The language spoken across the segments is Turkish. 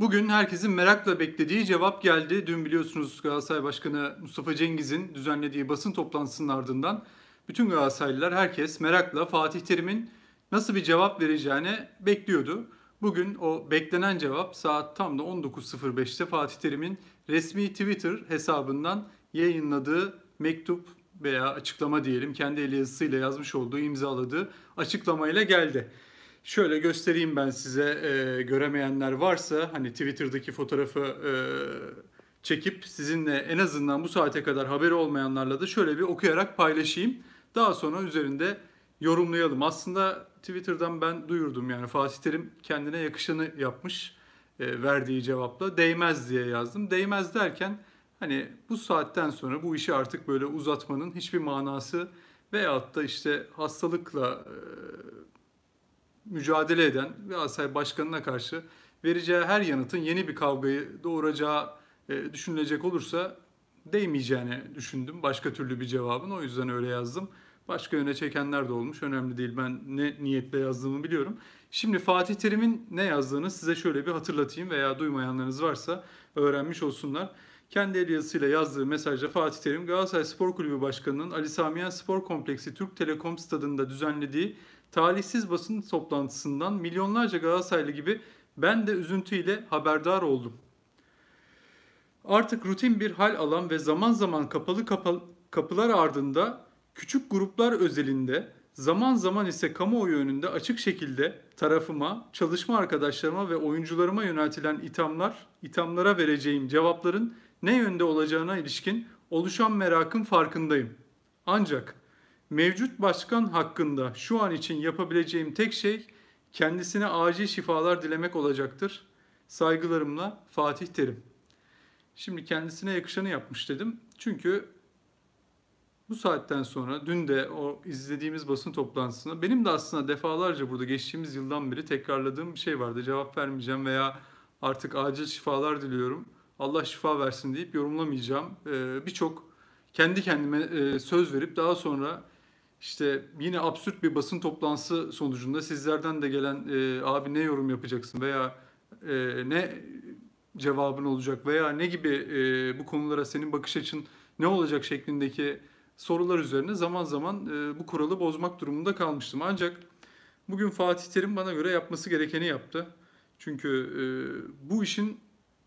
Bugün herkesin merakla beklediği cevap geldi. Dün biliyorsunuz Galatasaray Başkanı Mustafa Cengiz'in düzenlediği basın toplantısının ardından bütün Galatasaraylılar herkes merakla Fatih Terim'in nasıl bir cevap vereceğini bekliyordu. Bugün o beklenen cevap saat tam da 19.05'te Fatih Terim'in resmi Twitter hesabından yayınladığı mektup veya açıklama diyelim kendi el yazısıyla yazmış olduğu imzaladığı açıklamayla geldi. Şöyle göstereyim ben size e, göremeyenler varsa hani Twitter'daki fotoğrafı e, çekip sizinle en azından bu saate kadar haberi olmayanlarla da şöyle bir okuyarak paylaşayım. Daha sonra üzerinde yorumlayalım. Aslında Twitter'dan ben duyurdum yani Fatih Terim kendine yakışanı yapmış e, verdiği cevapla değmez diye yazdım. Değmez derken hani bu saatten sonra bu işi artık böyle uzatmanın hiçbir manası veyahut da işte hastalıkla e, mücadele eden ve Başkanı'na karşı vereceği her yanıtın yeni bir kavgayı doğuracağı e, düşünülecek olursa değmeyeceğini düşündüm. Başka türlü bir cevabın o yüzden öyle yazdım. Başka yöne çekenler de olmuş. Önemli değil. Ben ne niyetle yazdığımı biliyorum. Şimdi Fatih Terim'in ne yazdığını size şöyle bir hatırlatayım veya duymayanlarınız varsa öğrenmiş olsunlar. Kendi el yazısıyla yazdığı mesajda Fatih Terim Galatasaray Spor Kulübü Başkanı'nın Ali Samiyen Spor Kompleksi Türk Telekom Stadında düzenlediği talihsiz basın toplantısından milyonlarca Galatasaraylı gibi ben de üzüntüyle haberdar oldum. Artık rutin bir hal alan ve zaman zaman kapalı kapalı kapılar ardında küçük gruplar özelinde zaman zaman ise kamuoyu önünde açık şekilde tarafıma, çalışma arkadaşlarıma ve oyuncularıma yöneltilen ithamlar, ithamlara vereceğim cevapların ne yönde olacağına ilişkin oluşan merakın farkındayım. Ancak Mevcut başkan hakkında şu an için yapabileceğim tek şey kendisine acil şifalar dilemek olacaktır. Saygılarımla Fatih Terim. Şimdi kendisine yakışanı yapmış dedim. Çünkü bu saatten sonra dün de o izlediğimiz basın toplantısında benim de aslında defalarca burada geçtiğimiz yıldan beri tekrarladığım bir şey vardı. Cevap vermeyeceğim veya artık acil şifalar diliyorum. Allah şifa versin deyip yorumlamayacağım. Ee, birçok kendi kendime e, söz verip daha sonra işte yine absürt bir basın toplantısı sonucunda sizlerden de gelen e, abi ne yorum yapacaksın veya e, ne cevabın olacak veya ne gibi e, bu konulara senin bakış açın ne olacak şeklindeki sorular üzerine zaman zaman e, bu kuralı bozmak durumunda kalmıştım. Ancak bugün Fatih Terim bana göre yapması gerekeni yaptı. Çünkü e, bu işin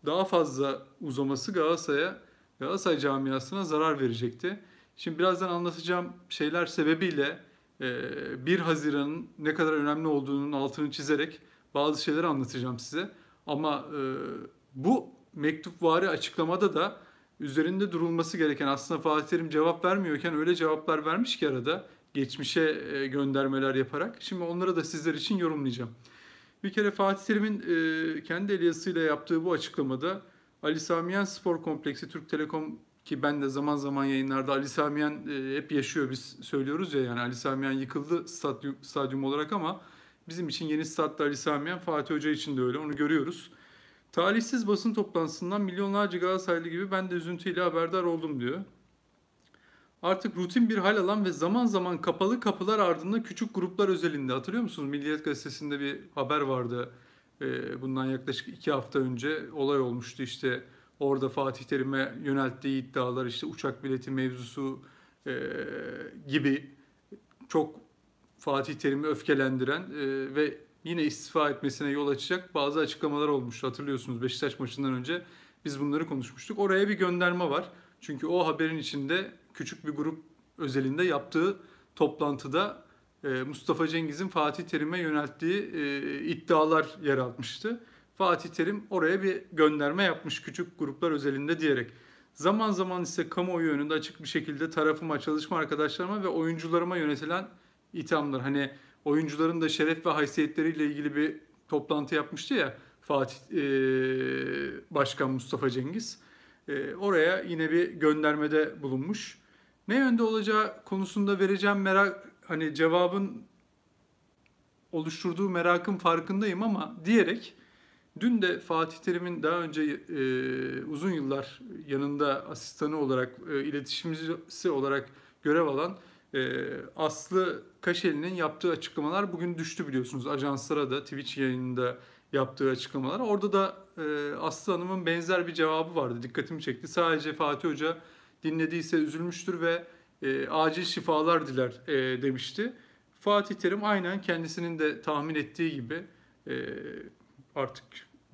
daha fazla uzaması Galatasaray'a, Galatasaray camiasına zarar verecekti. Şimdi birazdan anlatacağım şeyler sebebiyle 1 Haziran'ın ne kadar önemli olduğunun altını çizerek bazı şeyleri anlatacağım size. Ama bu mektupvari açıklamada da üzerinde durulması gereken aslında Fatih Terim cevap vermiyorken öyle cevaplar vermiş ki arada geçmişe göndermeler yaparak. Şimdi onları da sizler için yorumlayacağım. Bir kere Fatih Terim'in kendi eliyasıyla yaptığı bu açıklamada Ali Samiyen Spor Kompleksi Türk Telekom ki ben de zaman zaman yayınlarda Ali Samiyen e, hep yaşıyor biz söylüyoruz ya yani Ali Samiyen yıkıldı stadyum, stadyum olarak ama bizim için yeni statta Ali Samiyen Fatih Hoca için de öyle onu görüyoruz. Talihsiz basın toplantısından milyonlarca Galatasaraylı gibi ben de üzüntüyle haberdar oldum diyor. Artık rutin bir hal alan ve zaman zaman kapalı kapılar ardında küçük gruplar özelinde hatırlıyor musunuz? Milliyet gazetesinde bir haber vardı e, bundan yaklaşık iki hafta önce olay olmuştu işte Orada Fatih Terim'e yönelttiği iddialar işte uçak bileti mevzusu e, gibi çok Fatih Terim'i öfkelendiren e, ve yine istifa etmesine yol açacak bazı açıklamalar olmuştu. Hatırlıyorsunuz Beşiktaş maçından önce biz bunları konuşmuştuk. Oraya bir gönderme var. Çünkü o haberin içinde küçük bir grup özelinde yaptığı toplantıda e, Mustafa Cengiz'in Fatih Terim'e yönelttiği e, iddialar yer almıştı. Fatih Terim oraya bir gönderme yapmış küçük gruplar özelinde diyerek. Zaman zaman ise kamuoyu önünde açık bir şekilde tarafıma, çalışma arkadaşlarıma ve oyuncularıma yönetilen ithamlar. Hani oyuncuların da şeref ve haysiyetleriyle ilgili bir toplantı yapmıştı ya Fatih e, Başkan Mustafa Cengiz. E, oraya yine bir göndermede bulunmuş. Ne yönde olacağı konusunda vereceğim merak hani cevabın oluşturduğu merakın farkındayım ama diyerek Dün de Fatih Terim'in daha önce e, uzun yıllar yanında asistanı olarak, e, iletişimcisi olarak görev alan e, Aslı Kaşeli'nin yaptığı açıklamalar bugün düştü biliyorsunuz. Ajanslara da Twitch yayınında yaptığı açıklamalar. Orada da e, Aslı Hanım'ın benzer bir cevabı vardı. Dikkatimi çekti. Sadece Fatih Hoca dinlediyse üzülmüştür ve e, acil şifalar diler e, demişti. Fatih Terim aynen kendisinin de tahmin ettiği gibi e, artık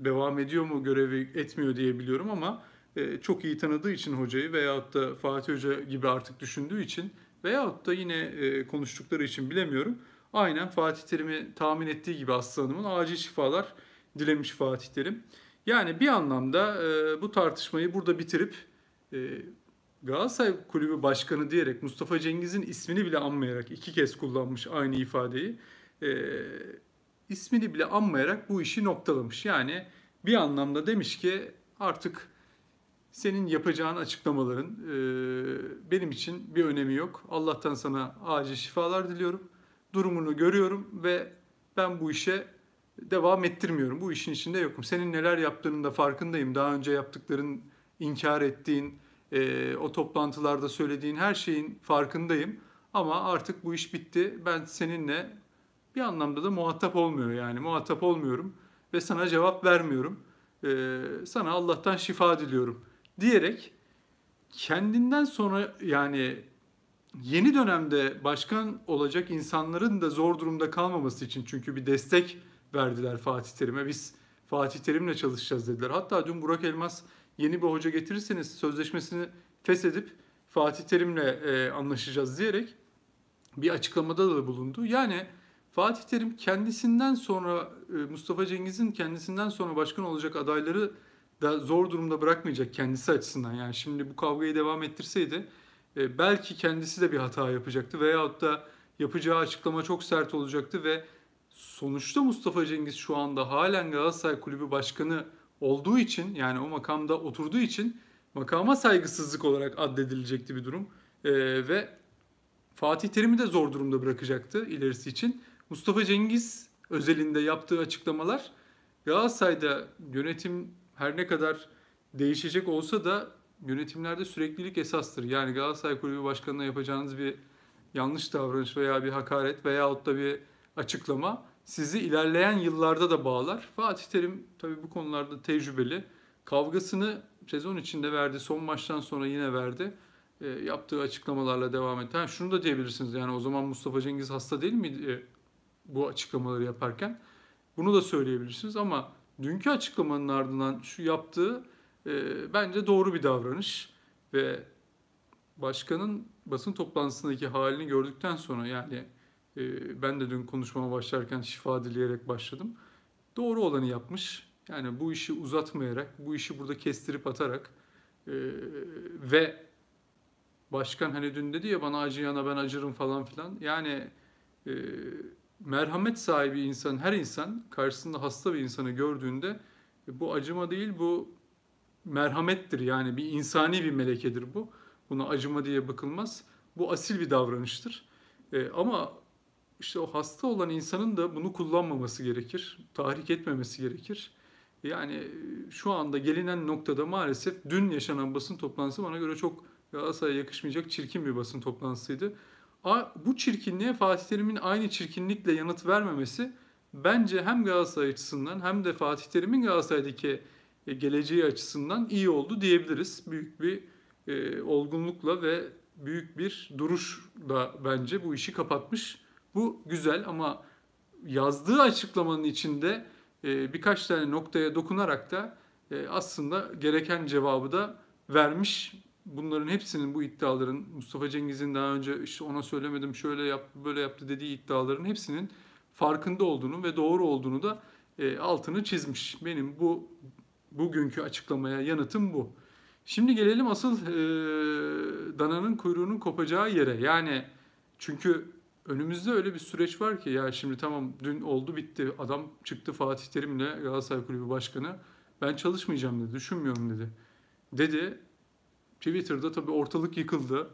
devam ediyor mu görevi etmiyor diye biliyorum ama e, çok iyi tanıdığı için hocayı veyahut da Fatih Hoca gibi artık düşündüğü için veyahut da yine e, konuştukları için bilemiyorum. Aynen Fatih Terim'i tahmin ettiği gibi Aslı Hanım'ın acil şifalar dilemiş Fatih Terim. Yani bir anlamda e, bu tartışmayı burada bitirip e, Galatasaray Kulübü Başkanı diyerek Mustafa Cengiz'in ismini bile anmayarak iki kez kullanmış aynı ifadeyi. E, ismini bile anmayarak bu işi noktalamış. Yani bir anlamda demiş ki artık senin yapacağın açıklamaların e, benim için bir önemi yok. Allah'tan sana acil şifalar diliyorum. Durumunu görüyorum ve ben bu işe devam ettirmiyorum. Bu işin içinde yokum. Senin neler yaptığının da farkındayım. Daha önce yaptıkların, inkar ettiğin, e, o toplantılarda söylediğin her şeyin farkındayım. Ama artık bu iş bitti. Ben seninle bir anlamda da muhatap olmuyor yani muhatap olmuyorum ve sana cevap vermiyorum. Ee, sana Allah'tan şifa diliyorum diyerek kendinden sonra yani yeni dönemde başkan olacak insanların da zor durumda kalmaması için çünkü bir destek verdiler Fatih Terim'e. Biz Fatih Terim'le çalışacağız dediler. Hatta dün Burak Elmas yeni bir hoca getirirseniz sözleşmesini feshedip Fatih Terim'le e, anlaşacağız diyerek bir açıklamada da bulundu. Yani Fatih Terim kendisinden sonra e, Mustafa Cengiz'in kendisinden sonra başkan olacak adayları da zor durumda bırakmayacak kendisi açısından. Yani şimdi bu kavgayı devam ettirseydi e, belki kendisi de bir hata yapacaktı veyahut da yapacağı açıklama çok sert olacaktı ve sonuçta Mustafa Cengiz şu anda halen Galatasaray Kulübü Başkanı olduğu için yani o makamda oturduğu için makama saygısızlık olarak addedilecekti bir durum. Ee, ve Fatih Terim'i de zor durumda bırakacaktı ilerisi için. Mustafa Cengiz özelinde yaptığı açıklamalar Galatasaray'da yönetim her ne kadar değişecek olsa da yönetimlerde süreklilik esastır. Yani Galatasaray Kulübü Başkanı'na yapacağınız bir yanlış davranış veya bir hakaret veya da bir açıklama sizi ilerleyen yıllarda da bağlar. Fatih Terim tabii bu konularda tecrübeli. Kavgasını sezon içinde verdi. Son maçtan sonra yine verdi. E, yaptığı açıklamalarla devam etti. Ha, şunu da diyebilirsiniz yani o zaman Mustafa Cengiz hasta değil miydi? E, bu açıklamaları yaparken. Bunu da söyleyebilirsiniz ama dünkü açıklamanın ardından şu yaptığı e, bence doğru bir davranış ve başkanın basın toplantısındaki halini gördükten sonra yani e, ben de dün konuşmama başlarken şifa dileyerek başladım. Doğru olanı yapmış. Yani bu işi uzatmayarak, bu işi burada kestirip atarak e, ve başkan hani dün dedi ya bana acıyana ben acırım falan filan. Yani e, merhamet sahibi insan, her insan karşısında hasta bir insanı gördüğünde e, bu acıma değil bu merhamettir. Yani bir insani bir melekedir bu. Buna acıma diye bakılmaz. Bu asil bir davranıştır. E, ama işte o hasta olan insanın da bunu kullanmaması gerekir. Tahrik etmemesi gerekir. Yani e, şu anda gelinen noktada maalesef dün yaşanan basın toplantısı bana göre çok Galatasaray'a yakışmayacak çirkin bir basın toplantısıydı bu çirkinliğe Fatih Terim'in aynı çirkinlikle yanıt vermemesi bence hem Galatasaray açısından hem de Fatih Terim'in Galatasaray'daki e, geleceği açısından iyi oldu diyebiliriz. Büyük bir e, olgunlukla ve büyük bir duruşla bence bu işi kapatmış. Bu güzel ama yazdığı açıklamanın içinde e, birkaç tane noktaya dokunarak da e, aslında gereken cevabı da vermiş bunların hepsinin bu iddiaların Mustafa Cengiz'in daha önce işte ona söylemedim şöyle yaptı böyle yaptı dediği iddiaların hepsinin farkında olduğunu ve doğru olduğunu da e, altını çizmiş. Benim bu bugünkü açıklamaya yanıtım bu. Şimdi gelelim asıl e, dananın kuyruğunun kopacağı yere. Yani çünkü önümüzde öyle bir süreç var ki ya şimdi tamam dün oldu bitti adam çıktı Fatih Terim'le Galatasaray Kulübü Başkanı ben çalışmayacağım dedi düşünmüyorum dedi. Dedi Twitter'da tabii ortalık yıkıldı.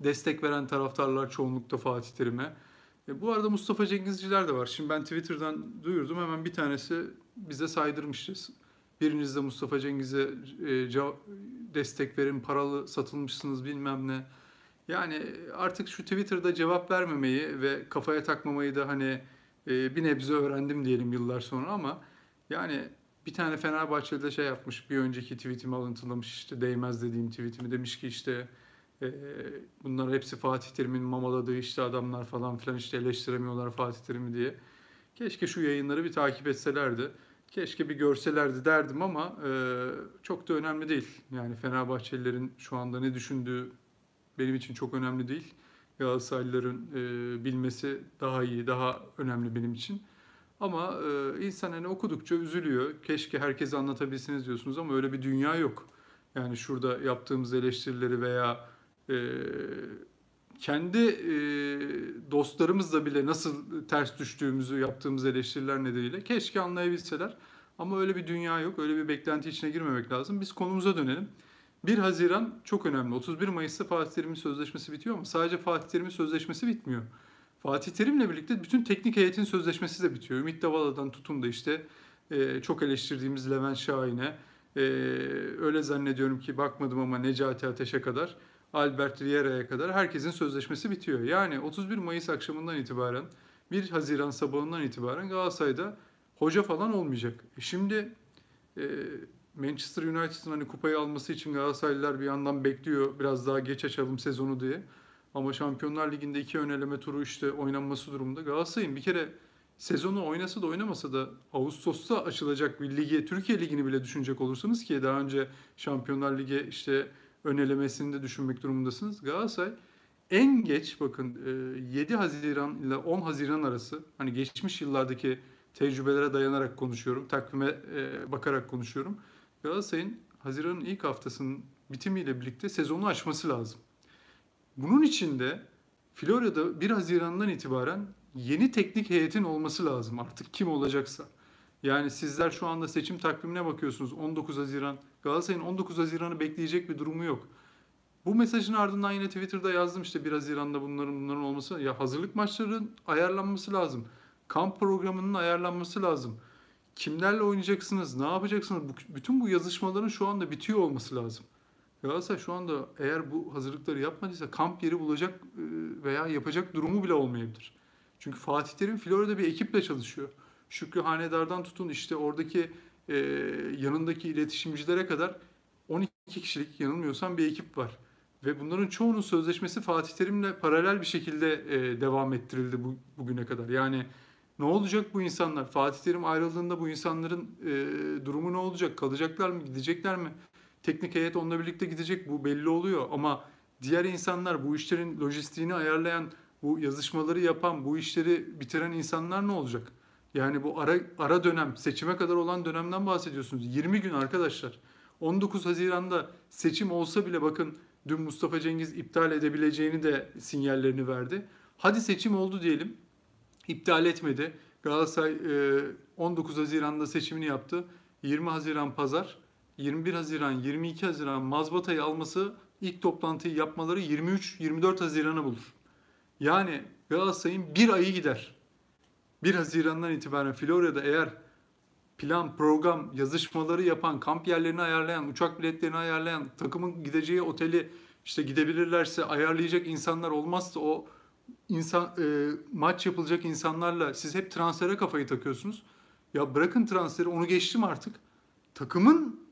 Destek veren taraftarlar çoğunlukta Fatih Terim'e. E, bu arada Mustafa Cengizciler de var. Şimdi ben Twitter'dan duyurdum hemen bir tanesi bize saydırmışız. Biriniz de Mustafa Cengiz'e e, destek verin, paralı satılmışsınız bilmem ne. Yani artık şu Twitter'da cevap vermemeyi ve kafaya takmamayı da hani e, bir nebze öğrendim diyelim yıllar sonra ama yani bir tane Fenerbahçe'de şey yapmış bir önceki tweetimi alıntılamış işte değmez dediğim tweetimi demiş ki işte e, e, bunlar hepsi Fatih Terim'in mamaladığı işte adamlar falan filan işte eleştiremiyorlar Fatih Terim'i diye. Keşke şu yayınları bir takip etselerdi. Keşke bir görselerdi derdim ama e, çok da önemli değil. Yani Fenerbahçelilerin şu anda ne düşündüğü benim için çok önemli değil. Galatasaraylıların e, bilmesi daha iyi, daha önemli benim için. Ama e, insan hani okudukça üzülüyor. Keşke herkese anlatabilsiniz diyorsunuz ama öyle bir dünya yok. Yani şurada yaptığımız eleştirileri veya e, kendi e, dostlarımızla bile nasıl ters düştüğümüzü yaptığımız eleştiriler nedeniyle keşke anlayabilseler. Ama öyle bir dünya yok. Öyle bir beklenti içine girmemek lazım. Biz konumuza dönelim. 1 Haziran çok önemli. 31 Mayıs'ta Fatih Terim'in sözleşmesi bitiyor ama sadece Fatih Terim'in sözleşmesi bitmiyor. Fatih Terim'le birlikte bütün teknik heyetin sözleşmesi de bitiyor. Ümit Davala'dan tutun da işte e, çok eleştirdiğimiz Levent Şahin'e e, öyle zannediyorum ki bakmadım ama Necati Ateş'e kadar Albert Riera'ya kadar herkesin sözleşmesi bitiyor. Yani 31 Mayıs akşamından itibaren 1 Haziran sabahından itibaren Galatasaray'da hoca falan olmayacak. E, şimdi e, Manchester United'ın hani kupayı alması için Galatasaraylılar bir yandan bekliyor biraz daha geç açalım sezonu diye. Ama Şampiyonlar Ligi'nde iki öneleme turu işte oynanması durumunda Galatasaray'ın bir kere sezonu oynasa da oynamasa da Ağustos'ta açılacak bir ligi, Türkiye Ligi'ni bile düşünecek olursanız ki daha önce Şampiyonlar Ligi işte önelemesini de düşünmek durumundasınız. Galatasaray en geç bakın 7 e, Haziran ile 10 Haziran arası hani geçmiş yıllardaki tecrübelere dayanarak konuşuyorum, takvime e, bakarak konuşuyorum. Galatasaray'ın Haziran'ın ilk haftasının bitimiyle birlikte sezonu açması lazım. Bunun için de Florya'da 1 Haziran'dan itibaren yeni teknik heyetin olması lazım artık kim olacaksa. Yani sizler şu anda seçim takvimine bakıyorsunuz 19 Haziran. Galatasaray'ın 19 Haziran'ı bekleyecek bir durumu yok. Bu mesajın ardından yine Twitter'da yazdım işte 1 Haziran'da bunların bunların olması. Ya hazırlık maçlarının ayarlanması lazım. Kamp programının ayarlanması lazım. Kimlerle oynayacaksınız, ne yapacaksınız? bütün bu yazışmaların şu anda bitiyor olması lazım. Galatasaray şu anda eğer bu hazırlıkları yapmadıysa kamp yeri bulacak e, veya yapacak durumu bile olmayabilir. Çünkü Fatih Terim Florida'da bir ekiple çalışıyor. Şükrü Hanedar'dan tutun işte oradaki e, yanındaki iletişimcilere kadar 12 kişilik yanılmıyorsam bir ekip var. Ve bunların çoğunun sözleşmesi Fatih Terim'le paralel bir şekilde e, devam ettirildi bu, bugüne kadar. Yani ne olacak bu insanlar? Fatih Terim ayrıldığında bu insanların e, durumu ne olacak? Kalacaklar mı? Gidecekler mi? teknik heyet onunla birlikte gidecek bu belli oluyor ama diğer insanlar bu işlerin lojistiğini ayarlayan, bu yazışmaları yapan, bu işleri bitiren insanlar ne olacak? Yani bu ara, ara dönem, seçime kadar olan dönemden bahsediyorsunuz. 20 gün arkadaşlar. 19 Haziran'da seçim olsa bile bakın dün Mustafa Cengiz iptal edebileceğini de sinyallerini verdi. Hadi seçim oldu diyelim. İptal etmedi. Galatasaray 19 e, Haziran'da seçimini yaptı. 20 Haziran pazar 21 Haziran, 22 Haziran mazbatayı alması ilk toplantıyı yapmaları 23-24 Haziran'a bulur. Yani Galatasaray'ın bir ayı gider. 1 Haziran'dan itibaren Florya'da eğer plan, program, yazışmaları yapan, kamp yerlerini ayarlayan, uçak biletlerini ayarlayan, takımın gideceği oteli işte gidebilirlerse ayarlayacak insanlar olmazsa o insan e, maç yapılacak insanlarla siz hep transfere kafayı takıyorsunuz. Ya bırakın transferi onu geçtim artık. Takımın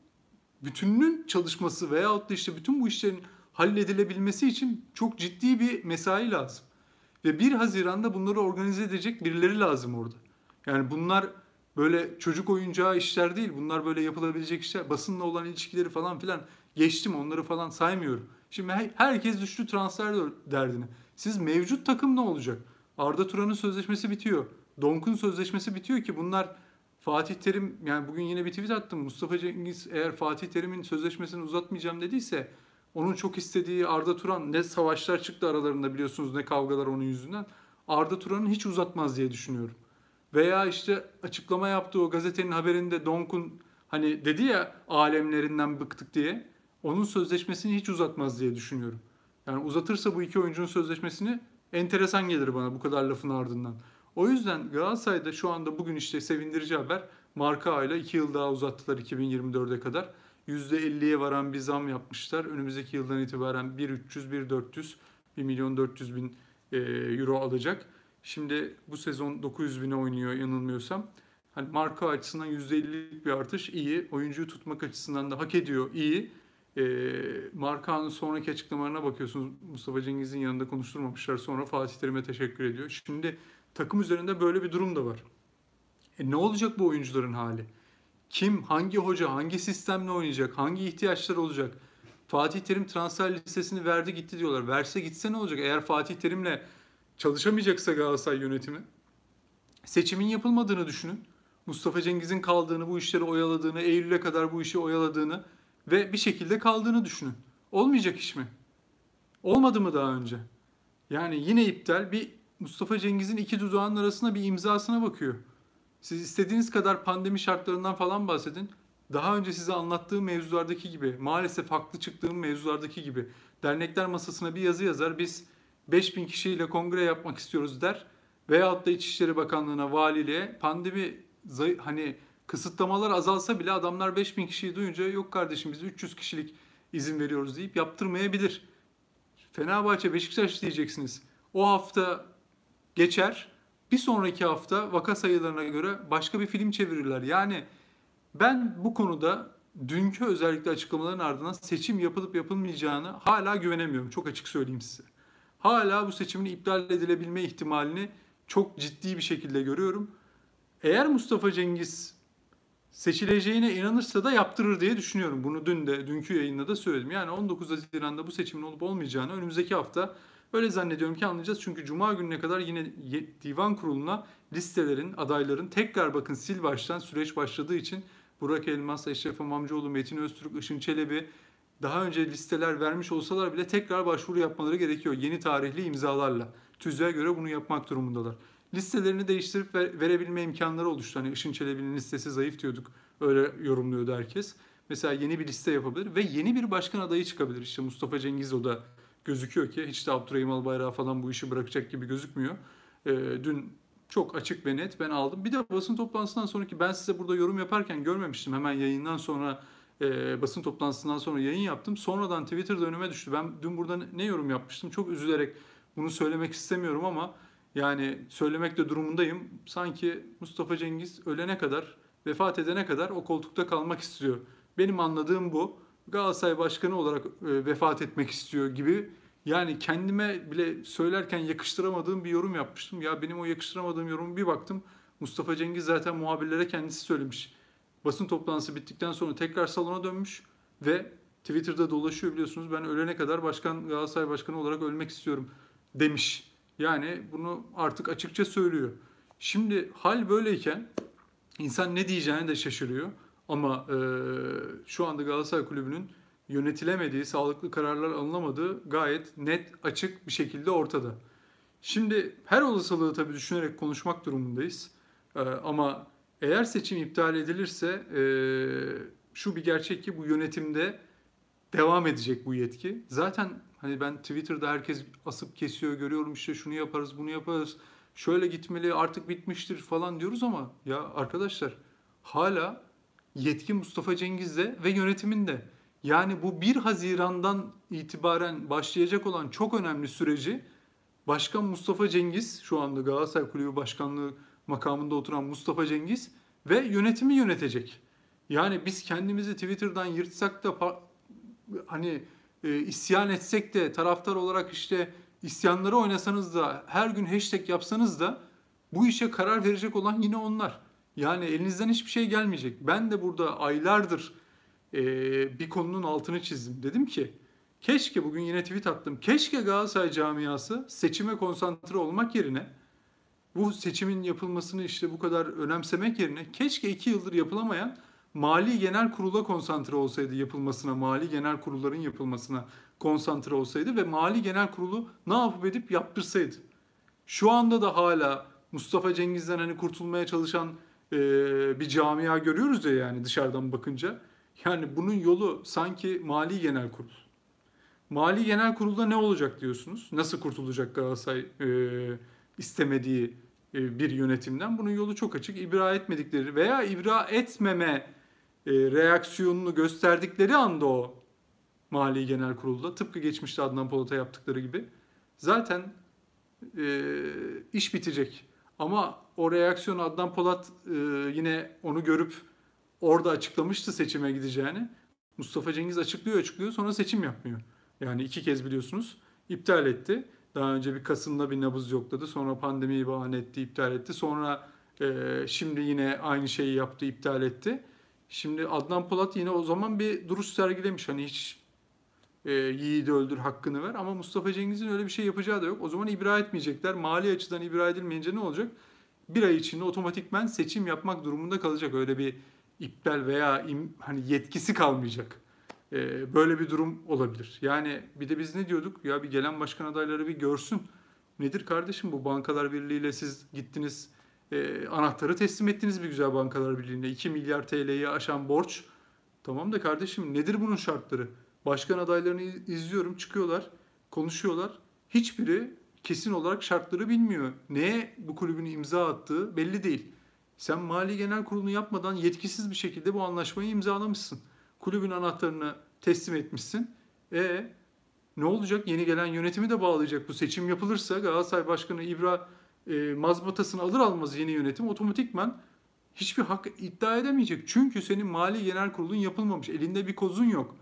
bütününün çalışması veyahut da işte bütün bu işlerin halledilebilmesi için çok ciddi bir mesai lazım. Ve 1 Haziran'da bunları organize edecek birileri lazım orada. Yani bunlar böyle çocuk oyuncağı işler değil. Bunlar böyle yapılabilecek işler. Basınla olan ilişkileri falan filan geçtim onları falan saymıyorum. Şimdi herkes düştü transfer derdine. Siz mevcut takım ne olacak? Arda Turan'ın sözleşmesi bitiyor. Donk'un sözleşmesi bitiyor ki bunlar Fatih Terim yani bugün yine bir tweet attım. Mustafa Cengiz eğer Fatih Terim'in sözleşmesini uzatmayacağım dediyse onun çok istediği Arda Turan ne savaşlar çıktı aralarında biliyorsunuz ne kavgalar onun yüzünden. Arda Turan'ın hiç uzatmaz diye düşünüyorum. Veya işte açıklama yaptığı o gazetenin haberinde Donk'un hani dedi ya alemlerinden bıktık diye onun sözleşmesini hiç uzatmaz diye düşünüyorum. Yani uzatırsa bu iki oyuncunun sözleşmesini enteresan gelir bana bu kadar lafın ardından. O yüzden Galatasaray'da şu anda bugün işte sevindirici haber marka ile 2 yıl daha uzattılar 2024'e kadar. %50'ye varan bir zam yapmışlar. Önümüzdeki yıldan itibaren 1.300, 1.400, 1 milyon 400 bin e, euro alacak. Şimdi bu sezon 900 bine oynuyor yanılmıyorsam. Hani marka açısından %50'lik bir artış iyi. Oyuncuyu tutmak açısından da hak ediyor iyi. E, Markan'ın sonraki açıklamalarına bakıyorsunuz. Mustafa Cengiz'in yanında konuşturmamışlar. Sonra Fatih Terim'e teşekkür ediyor. Şimdi Takım üzerinde böyle bir durum da var. E ne olacak bu oyuncuların hali? Kim, hangi hoca, hangi sistemle oynayacak, hangi ihtiyaçlar olacak? Fatih Terim transfer listesini verdi gitti diyorlar. Verse gitse ne olacak? Eğer Fatih Terim'le çalışamayacaksa Galatasaray yönetimi seçimin yapılmadığını düşünün. Mustafa Cengiz'in kaldığını, bu işleri oyaladığını, Eylül'e kadar bu işi oyaladığını ve bir şekilde kaldığını düşünün. Olmayacak iş mi? Olmadı mı daha önce? Yani yine iptal bir Mustafa Cengiz'in iki dudağının arasına bir imzasına bakıyor. Siz istediğiniz kadar pandemi şartlarından falan bahsedin. Daha önce size anlattığım mevzulardaki gibi, maalesef haklı çıktığım mevzulardaki gibi dernekler masasına bir yazı yazar. Biz 5000 kişiyle kongre yapmak istiyoruz der. Veyahut da İçişleri Bakanlığı'na, valiliğe pandemi hani kısıtlamalar azalsa bile adamlar 5000 kişiyi duyunca yok kardeşim biz 300 kişilik izin veriyoruz deyip yaptırmayabilir. Fenerbahçe, Beşiktaş diyeceksiniz. O hafta geçer. Bir sonraki hafta vaka sayılarına göre başka bir film çevirirler. Yani ben bu konuda dünkü özellikle açıklamaların ardından seçim yapılıp yapılmayacağını hala güvenemiyorum. Çok açık söyleyeyim size. Hala bu seçimin iptal edilebilme ihtimalini çok ciddi bir şekilde görüyorum. Eğer Mustafa Cengiz seçileceğine inanırsa da yaptırır diye düşünüyorum. Bunu dün de dünkü yayında da söyledim. Yani 19 Haziran'da bu seçimin olup olmayacağını önümüzdeki hafta Öyle zannediyorum ki anlayacağız. Çünkü cuma gününe kadar yine divan kuruluna listelerin, adayların tekrar bakın sil baştan süreç başladığı için Burak Elmas, Eşref Amamcıoğlu, Metin Öztürk, Işın Çelebi daha önce listeler vermiş olsalar bile tekrar başvuru yapmaları gerekiyor. Yeni tarihli imzalarla. TÜZ'e göre bunu yapmak durumundalar. Listelerini değiştirip verebilme imkanları oluştu. Hani Işın Çelebi'nin listesi zayıf diyorduk. Öyle yorumluyordu herkes. Mesela yeni bir liste yapabilir ve yeni bir başkan adayı çıkabilir. İşte Mustafa Cengiz o da gözüküyor ki hiç de Abdurrahim Albayrak falan bu işi bırakacak gibi gözükmüyor. E, dün çok açık ve net ben aldım. Bir de basın toplantısından sonraki ben size burada yorum yaparken görmemiştim. Hemen yayından sonra e, basın toplantısından sonra yayın yaptım. Sonradan Twitter'da önüme düştü. Ben dün burada ne yorum yapmıştım? Çok üzülerek bunu söylemek istemiyorum ama yani söylemek de durumundayım. Sanki Mustafa Cengiz ölene kadar, vefat edene kadar o koltukta kalmak istiyor. Benim anladığım bu. Galatasaray Başkanı olarak e, vefat etmek istiyor gibi yani kendime bile söylerken yakıştıramadığım bir yorum yapmıştım. Ya benim o yakıştıramadığım yorumu bir baktım Mustafa Cengiz zaten muhabirlere kendisi söylemiş. Basın toplantısı bittikten sonra tekrar salona dönmüş ve Twitter'da dolaşıyor biliyorsunuz. Ben ölene kadar başkan Galatasaray Başkanı olarak ölmek istiyorum demiş. Yani bunu artık açıkça söylüyor. Şimdi hal böyleyken insan ne diyeceğini de şaşırıyor. Ama e, şu anda Galatasaray Kulübü'nün yönetilemediği, sağlıklı kararlar alınamadığı gayet net, açık bir şekilde ortada. Şimdi her olasılığı tabii düşünerek konuşmak durumundayız. E, ama eğer seçim iptal edilirse e, şu bir gerçek ki bu yönetimde devam edecek bu yetki. Zaten hani ben Twitter'da herkes asıp kesiyor görüyorum işte şunu yaparız bunu yaparız şöyle gitmeli artık bitmiştir falan diyoruz ama ya arkadaşlar hala yetki Mustafa Cengiz'de ve yönetiminde. Yani bu 1 Haziran'dan itibaren başlayacak olan çok önemli süreci Başkan Mustafa Cengiz, şu anda Galatasaray Kulübü Başkanlığı makamında oturan Mustafa Cengiz ve yönetimi yönetecek. Yani biz kendimizi Twitter'dan yırtsak da hani e, isyan etsek de taraftar olarak işte isyanları oynasanız da her gün hashtag yapsanız da bu işe karar verecek olan yine onlar. Yani elinizden hiçbir şey gelmeyecek. Ben de burada aylardır e, bir konunun altını çizdim. Dedim ki keşke bugün yine tweet attım. Keşke Galatasaray camiası seçime konsantre olmak yerine bu seçimin yapılmasını işte bu kadar önemsemek yerine keşke iki yıldır yapılamayan Mali Genel Kurul'a konsantre olsaydı yapılmasına, Mali Genel Kurulların yapılmasına konsantre olsaydı ve Mali Genel Kurulu ne yapıp edip yaptırsaydı. Şu anda da hala Mustafa Cengiz'den hani kurtulmaya çalışan e, bir camia görüyoruz ya yani dışarıdan bakınca. Yani bunun yolu sanki Mali Genel Kurul. Mali Genel Kurul'da ne olacak diyorsunuz? Nasıl kurtulacak Galatasaray e, istemediği e, bir yönetimden? Bunun yolu çok açık. İbra etmedikleri veya ibra etmeme e, reaksiyonunu gösterdikleri anda o Mali Genel Kurul'da tıpkı geçmişte Adnan Polat'a yaptıkları gibi zaten e, iş bitecek. Ama o reaksiyonu Adnan Polat e, yine onu görüp orada açıklamıştı seçime gideceğini. Mustafa Cengiz açıklıyor açıklıyor sonra seçim yapmıyor. Yani iki kez biliyorsunuz iptal etti. Daha önce bir Kasım'da bir nabız yokladı. Sonra pandemiyi bahane etti, iptal etti. Sonra e, şimdi yine aynı şeyi yaptı, iptal etti. Şimdi Adnan Polat yine o zaman bir duruş sergilemiş. Hani hiç e, yiğidi öldür hakkını ver. Ama Mustafa Cengiz'in öyle bir şey yapacağı da yok. O zaman ibra etmeyecekler. Mali açıdan ibra edilmeyince ne olacak? bir ay içinde otomatikmen seçim yapmak durumunda kalacak. Öyle bir iptal veya im, hani yetkisi kalmayacak. Ee, böyle bir durum olabilir. Yani bir de biz ne diyorduk? Ya bir gelen başkan adayları bir görsün. Nedir kardeşim bu Bankalar Birliği ile siz gittiniz e, anahtarı teslim ettiniz bir güzel Bankalar Birliği'ne. 2 milyar TL'yi aşan borç. Tamam da kardeşim nedir bunun şartları? Başkan adaylarını izliyorum çıkıyorlar konuşuyorlar. Hiçbiri kesin olarak şartları bilmiyor. Neye bu kulübün imza attığı belli değil. Sen mali genel kurulunu yapmadan yetkisiz bir şekilde bu anlaşmayı imzalamışsın. Kulübün anahtarını teslim etmişsin. E ne olacak? Yeni gelen yönetimi de bağlayacak. Bu seçim yapılırsa Galatasaray Başkanı İbra e, mazbatasını alır almaz yeni yönetim otomatikman hiçbir hak iddia edemeyecek. Çünkü senin mali genel kurulun yapılmamış. Elinde bir kozun yok.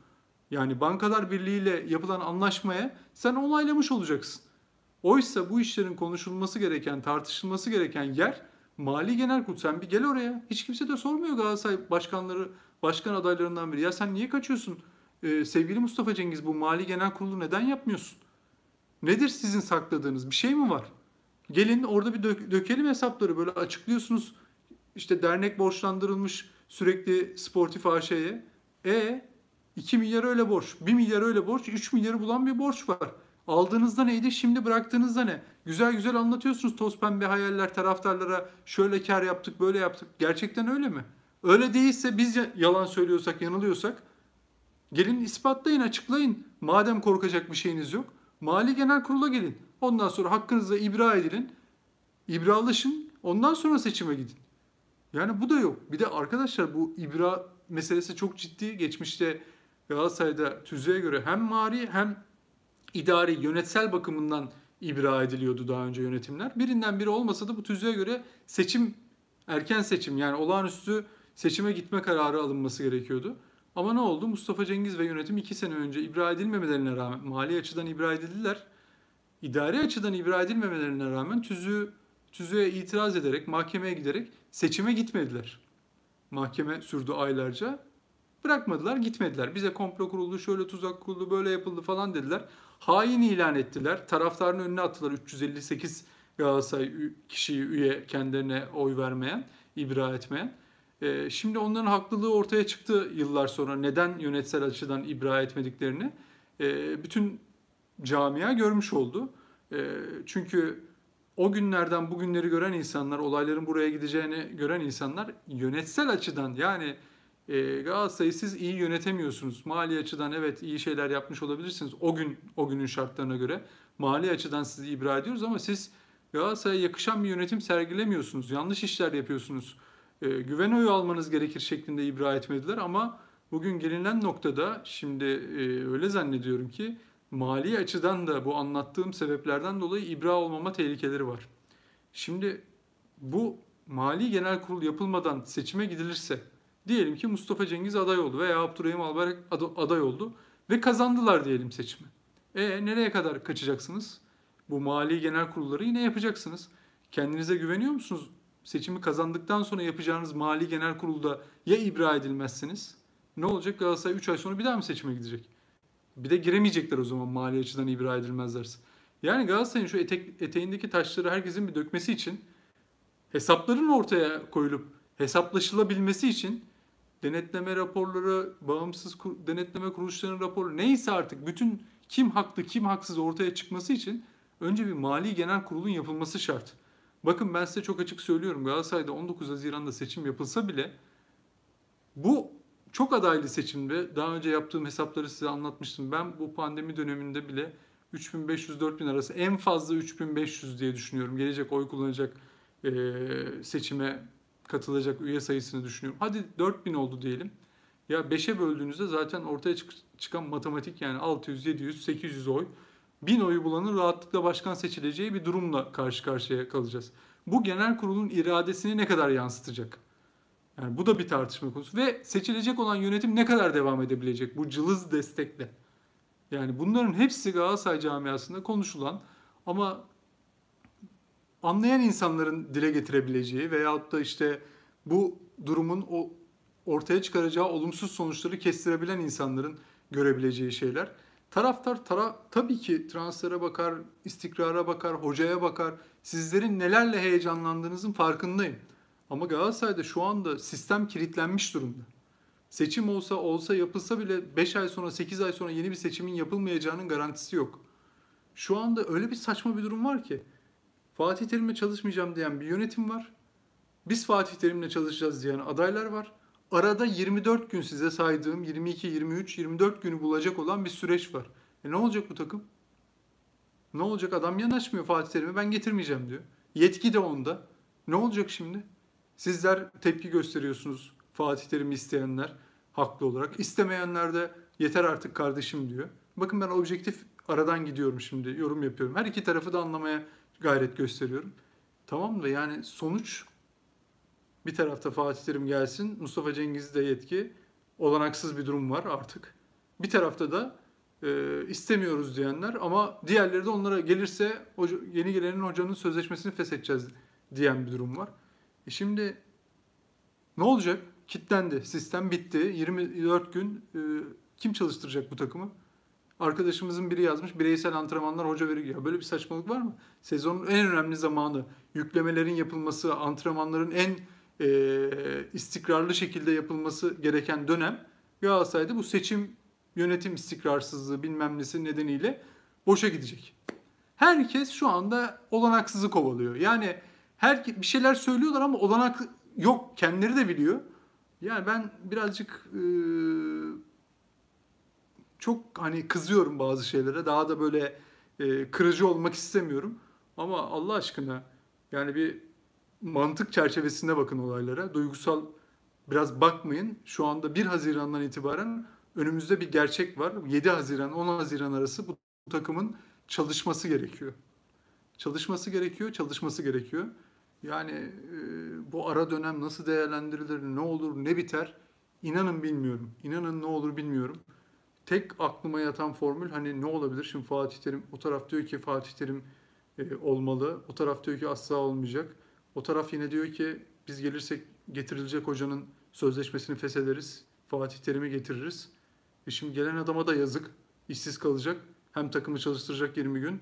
Yani Bankalar Birliği ile yapılan anlaşmaya sen onaylamış olacaksın. Oysa bu işlerin konuşulması gereken, tartışılması gereken yer Mali Genel Kurul. Sen bir gel oraya. Hiç kimse de sormuyor Galatasaray başkanları, başkan adaylarından biri. Ya sen niye kaçıyorsun? Ee, sevgili Mustafa Cengiz bu Mali Genel Kurulu neden yapmıyorsun? Nedir sizin sakladığınız? Bir şey mi var? Gelin orada bir dök, dökelim hesapları böyle açıklıyorsunuz. İşte dernek borçlandırılmış sürekli sportif AŞ'ye. E 2 milyar öyle borç, 1 milyar öyle borç, 3 milyarı bulan bir borç var. Aldığınızda neydi şimdi bıraktığınızda ne? Güzel güzel anlatıyorsunuz toz pembe hayaller taraftarlara şöyle kar yaptık böyle yaptık. Gerçekten öyle mi? Öyle değilse biz yalan söylüyorsak yanılıyorsak gelin ispatlayın açıklayın. Madem korkacak bir şeyiniz yok mali genel kurula gelin. Ondan sonra hakkınızda ibra edilin. İbralaşın ondan sonra seçime gidin. Yani bu da yok. Bir de arkadaşlar bu ibra meselesi çok ciddi. Geçmişte Galatasaray'da tüzüğe göre hem mari hem idari, yönetsel bakımından ibra ediliyordu daha önce yönetimler. Birinden biri olmasa da bu tüzüğe göre seçim, erken seçim yani olağanüstü seçime gitme kararı alınması gerekiyordu. Ama ne oldu? Mustafa Cengiz ve yönetim 2 sene önce ibra edilmemelerine rağmen, mali açıdan ibra edildiler. İdari açıdan ibra edilmemelerine rağmen tüzüğü, tüzüğe itiraz ederek, mahkemeye giderek seçime gitmediler. Mahkeme sürdü aylarca. Bırakmadılar, gitmediler. Bize komplo kuruldu, şöyle tuzak kuruldu, böyle yapıldı falan dediler hain ilan ettiler. Taraftarın önüne attılar 358 Galatasaray kişiyi üye kendilerine oy vermeyen, ibra etmeyen. E, şimdi onların haklılığı ortaya çıktı yıllar sonra. Neden yönetsel açıdan ibra etmediklerini e, bütün camia görmüş oldu. E, çünkü o günlerden bugünleri gören insanlar, olayların buraya gideceğini gören insanlar yönetsel açıdan yani e, Galatasaray'ı siz iyi yönetemiyorsunuz. Mali açıdan evet iyi şeyler yapmış olabilirsiniz. O gün o günün şartlarına göre mali açıdan sizi ibra ediyoruz ama siz Galatasaray'a yakışan bir yönetim sergilemiyorsunuz. Yanlış işler yapıyorsunuz. E, güven oyu almanız gerekir şeklinde ibra etmediler ama bugün gelinen noktada şimdi e, öyle zannediyorum ki mali açıdan da bu anlattığım sebeplerden dolayı ibra olmama tehlikeleri var. Şimdi bu mali genel kurul yapılmadan seçime gidilirse Diyelim ki Mustafa Cengiz aday oldu veya Abdurrahim Albayrak aday oldu ve kazandılar diyelim seçimi. E nereye kadar kaçacaksınız? Bu mali genel kurulları yine yapacaksınız. Kendinize güveniyor musunuz? Seçimi kazandıktan sonra yapacağınız mali genel kurulda ya ibra edilmezsiniz? Ne olacak Galatasaray 3 ay sonra bir daha mı seçime gidecek? Bir de giremeyecekler o zaman mali açıdan ibra edilmezlerse. Yani Galatasaray'ın şu etek, eteğindeki taşları herkesin bir dökmesi için hesapların ortaya koyulup hesaplaşılabilmesi için denetleme raporları, bağımsız kur, denetleme kuruluşlarının raporu neyse artık bütün kim haklı kim haksız ortaya çıkması için önce bir mali genel kurulun yapılması şart. Bakın ben size çok açık söylüyorum Galatasaray'da 19 Haziran'da seçim yapılsa bile bu çok adaylı seçimde daha önce yaptığım hesapları size anlatmıştım. Ben bu pandemi döneminde bile 3500-4000 arası en fazla 3500 diye düşünüyorum. Gelecek oy kullanacak e, seçime katılacak üye sayısını düşünüyorum. Hadi 4000 oldu diyelim. Ya 5'e böldüğünüzde zaten ortaya çıkan matematik yani 600, 700, 800 oy. 1000 oyu bulanın rahatlıkla başkan seçileceği bir durumla karşı karşıya kalacağız. Bu genel kurulun iradesini ne kadar yansıtacak? Yani bu da bir tartışma konusu. Ve seçilecek olan yönetim ne kadar devam edebilecek bu cılız destekle? Yani bunların hepsi Galatasaray camiasında konuşulan ama anlayan insanların dile getirebileceği veyahut da işte bu durumun o ortaya çıkaracağı olumsuz sonuçları kestirebilen insanların görebileceği şeyler. Taraftar tara, tabii ki transfere bakar, istikrara bakar, hocaya bakar. Sizlerin nelerle heyecanlandığınızın farkındayım. Ama Galatasaray'da şu anda sistem kilitlenmiş durumda. Seçim olsa olsa yapılsa bile 5 ay sonra 8 ay sonra yeni bir seçimin yapılmayacağının garantisi yok. Şu anda öyle bir saçma bir durum var ki Fatih Terim'le çalışmayacağım diyen bir yönetim var. Biz Fatih Terim'le çalışacağız diyen adaylar var. Arada 24 gün size saydığım 22, 23, 24 günü bulacak olan bir süreç var. E ne olacak bu takım? Ne olacak? Adam yanaşmıyor Fatih Terim'e ben getirmeyeceğim diyor. Yetki de onda. Ne olacak şimdi? Sizler tepki gösteriyorsunuz Fatih Terim'i isteyenler haklı olarak. İstemeyenler de yeter artık kardeşim diyor. Bakın ben objektif aradan gidiyorum şimdi yorum yapıyorum. Her iki tarafı da anlamaya gayret gösteriyorum. Tamam da yani sonuç bir tarafta Fatih Terim gelsin, Mustafa Cengiz de yetki, olanaksız bir durum var artık. Bir tarafta da e, istemiyoruz diyenler ama diğerleri de onlara gelirse hoca, yeni gelenin hocanın sözleşmesini feshedeceğiz diyen bir durum var. E şimdi ne olacak? Kitlendi, sistem bitti. 24 gün e, kim çalıştıracak bu takımı? Arkadaşımızın biri yazmış bireysel antrenmanlar hoca veriyor. Ya böyle bir saçmalık var mı? Sezonun en önemli zamanı, yüklemelerin yapılması, antrenmanların en e, istikrarlı şekilde yapılması gereken dönem Galatasaray'da bu seçim yönetim istikrarsızlığı bilmem nesi nedeniyle boşa gidecek. Herkes şu anda olanaksızı kovalıyor. Yani her bir şeyler söylüyorlar ama olanak yok kendileri de biliyor. Yani ben birazcık e, çok hani kızıyorum bazı şeylere. Daha da böyle e, kırıcı olmak istemiyorum. Ama Allah aşkına yani bir mantık çerçevesinde bakın olaylara. Duygusal biraz bakmayın. Şu anda 1 Haziran'dan itibaren önümüzde bir gerçek var. 7 Haziran 10 Haziran arası bu takımın çalışması gerekiyor. Çalışması gerekiyor, çalışması gerekiyor. Yani e, bu ara dönem nasıl değerlendirilir, ne olur, ne biter? İnanın bilmiyorum. İnanın ne olur bilmiyorum tek aklıma yatan formül hani ne olabilir? Şimdi Fatih Terim o taraf diyor ki Fatih Terim e, olmalı. O taraf diyor ki asla olmayacak. O taraf yine diyor ki biz gelirsek getirilecek hocanın sözleşmesini feshederiz. Fatih Terim'i getiririz. E şimdi gelen adama da yazık. işsiz kalacak. Hem takımı çalıştıracak 20 gün.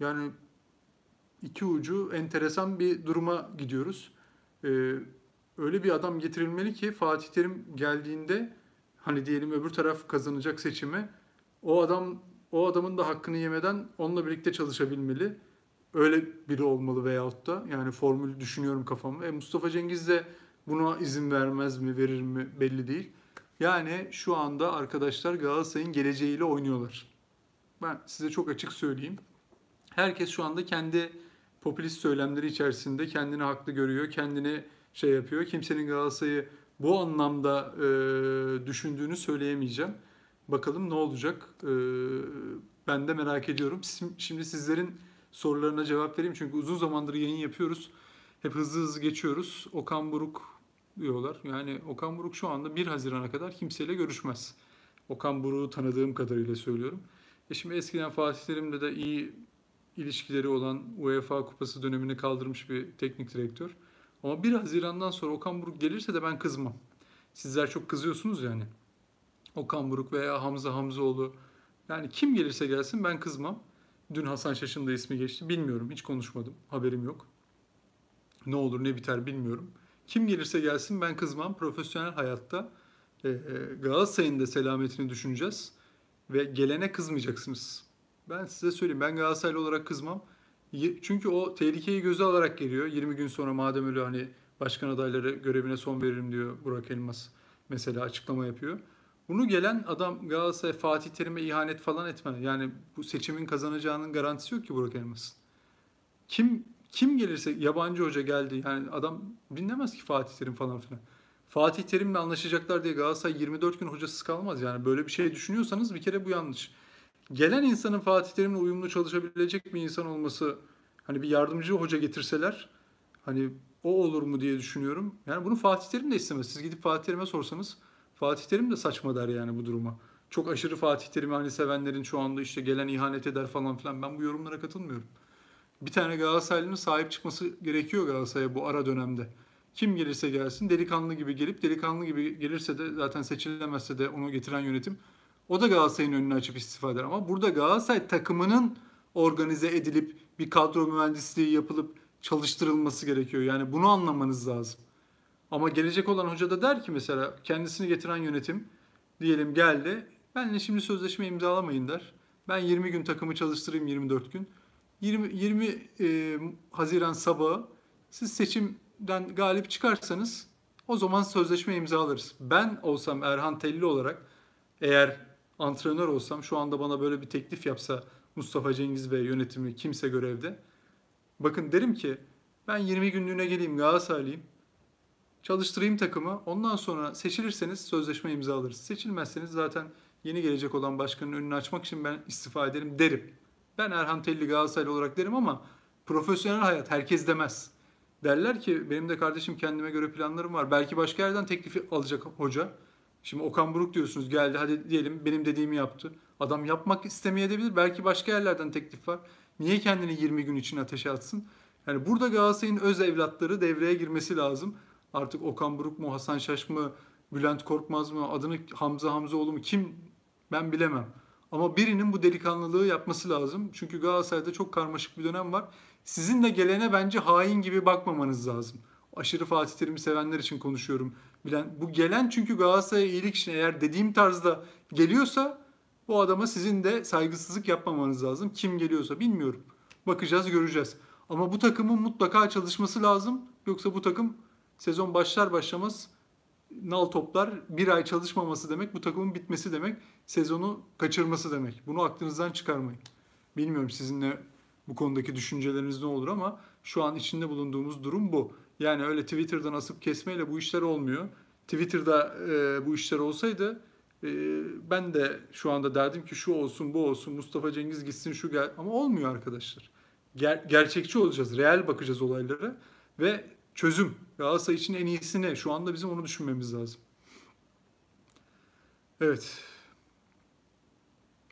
Yani iki ucu enteresan bir duruma gidiyoruz. Ee, öyle bir adam getirilmeli ki Fatih Terim geldiğinde hani diyelim öbür taraf kazanacak seçimi o adam o adamın da hakkını yemeden onunla birlikte çalışabilmeli. Öyle biri olmalı veyahut da yani formül düşünüyorum kafamda. E Mustafa Cengiz de buna izin vermez mi, verir mi belli değil. Yani şu anda arkadaşlar Galatasaray'ın geleceğiyle oynuyorlar. Ben size çok açık söyleyeyim. Herkes şu anda kendi popülist söylemleri içerisinde kendini haklı görüyor, kendini şey yapıyor. Kimsenin Galatasaray'ı bu anlamda e, düşündüğünü söyleyemeyeceğim. Bakalım ne olacak? E, ben de merak ediyorum. Şimdi sizlerin sorularına cevap vereyim. Çünkü uzun zamandır yayın yapıyoruz. Hep hızlı hızlı geçiyoruz. Okan Buruk diyorlar. Yani Okan Buruk şu anda 1 Haziran'a kadar kimseyle görüşmez. Okan Buruk'u tanıdığım kadarıyla söylüyorum. E şimdi eskiden Fatih Terim'le de iyi ilişkileri olan UEFA Kupası dönemini kaldırmış bir teknik direktör. Ama 1 Haziran'dan sonra Okan Buruk gelirse de ben kızmam. Sizler çok kızıyorsunuz yani. Okan Buruk veya Hamza Hamzoğlu. Yani kim gelirse gelsin ben kızmam. Dün Hasan Şaş'ın da ismi geçti. Bilmiyorum. Hiç konuşmadım. Haberim yok. Ne olur ne biter bilmiyorum. Kim gelirse gelsin ben kızmam. Profesyonel hayatta e, e, Galatasaray'ın da selametini düşüneceğiz. Ve gelene kızmayacaksınız. Ben size söyleyeyim. Ben Galatasaraylı olarak kızmam. Çünkü o tehlikeyi göze alarak geliyor. 20 gün sonra madem öyle hani başkan adayları görevine son veririm diyor Burak Elmas mesela açıklama yapıyor. Bunu gelen adam Galatasaray Fatih Terim'e ihanet falan etme. Yani bu seçimin kazanacağının garantisi yok ki Burak Elmas'ın. Kim kim gelirse yabancı hoca geldi. Yani adam dinlemez ki Fatih Terim falan filan. Fatih Terim'le anlaşacaklar diye Galatasaray 24 gün hocasız kalmaz. Yani böyle bir şey düşünüyorsanız bir kere bu yanlış gelen insanın Fatih Terim'le uyumlu çalışabilecek bir insan olması hani bir yardımcı hoca getirseler hani o olur mu diye düşünüyorum. Yani bunu Fatih Terim de istemez. Siz gidip Fatih Terim'e sorsanız Fatih Terim de saçma der yani bu duruma. Çok aşırı Fatih Terim'i hani sevenlerin şu anda işte gelen ihanet eder falan filan ben bu yorumlara katılmıyorum. Bir tane Galatasaraylı'nın sahip çıkması gerekiyor Galatasaray'a bu ara dönemde. Kim gelirse gelsin delikanlı gibi gelip delikanlı gibi gelirse de zaten seçilemezse de onu getiren yönetim o da Galatasaray'ın önünü açıp istifa eder ama burada Galatasaray takımının organize edilip bir kadro mühendisliği yapılıp çalıştırılması gerekiyor. Yani bunu anlamanız lazım. Ama gelecek olan hoca da der ki mesela kendisini getiren yönetim diyelim geldi. Benle şimdi sözleşme imzalamayın der. Ben 20 gün takımı çalıştırayım 24 gün. 20, 20 e, Haziran sabahı siz seçimden galip çıkarsanız o zaman sözleşme imzalarız. Ben olsam Erhan Telli olarak eğer antrenör olsam şu anda bana böyle bir teklif yapsa Mustafa Cengiz ve yönetimi kimse görevde. Bakın derim ki ben 20 günlüğüne geleyim Galatasaraylıyım. Çalıştırayım takımı. Ondan sonra seçilirseniz sözleşme imzalarız. Seçilmezseniz zaten yeni gelecek olan başkanın önünü açmak için ben istifa ederim derim. Ben Erhan Telli Galatasaraylı olarak derim ama profesyonel hayat herkes demez. Derler ki benim de kardeşim kendime göre planlarım var. Belki başka yerden teklifi alacak hoca. Şimdi Okan Buruk diyorsunuz geldi hadi diyelim benim dediğimi yaptı. Adam yapmak istemeyebilir. Belki başka yerlerden teklif var. Niye kendini 20 gün için ateşe atsın? Yani burada Galatasaray'ın öz evlatları devreye girmesi lazım. Artık Okan Buruk mu, Hasan Şaş mı, Bülent Korkmaz mı, adını Hamza Hamzaoğlu mu kim ben bilemem. Ama birinin bu delikanlılığı yapması lazım. Çünkü Galatasaray'da çok karmaşık bir dönem var. Sizin de gelene bence hain gibi bakmamanız lazım. Aşırı Fatih Terim'i sevenler için konuşuyorum bilen. Bu gelen çünkü Galatasaray'a iyilik için eğer dediğim tarzda geliyorsa bu adama sizin de saygısızlık yapmamanız lazım. Kim geliyorsa bilmiyorum. Bakacağız göreceğiz. Ama bu takımın mutlaka çalışması lazım. Yoksa bu takım sezon başlar başlamaz nal toplar bir ay çalışmaması demek bu takımın bitmesi demek sezonu kaçırması demek. Bunu aklınızdan çıkarmayın. Bilmiyorum sizinle bu konudaki düşünceleriniz ne olur ama şu an içinde bulunduğumuz durum bu. Yani öyle Twitter'dan asıp kesmeyle bu işler olmuyor. Twitter'da e, bu işler olsaydı e, ben de şu anda derdim ki şu olsun bu olsun Mustafa Cengiz gitsin şu gel ama olmuyor arkadaşlar. Ger- gerçekçi olacağız, real bakacağız olaylara ve çözüm Galatasaray için en iyisi ne? Şu anda bizim onu düşünmemiz lazım. Evet.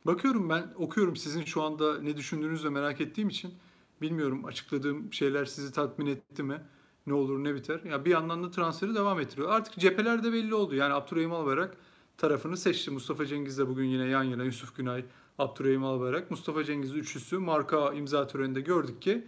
Bakıyorum ben okuyorum sizin şu anda ne düşündüğünüzü merak ettiğim için. Bilmiyorum açıkladığım şeyler sizi tatmin etti mi? ne olur ne biter. Ya yani bir yandan da transferi devam ettiriyor. Artık cepheler de belli oldu. Yani Abdurrahim Albayrak tarafını seçti. Mustafa Cengiz de bugün yine yan yana Yusuf Günay, Abdurrahim Albayrak. Mustafa Cengiz üçlüsü marka imza töreninde gördük ki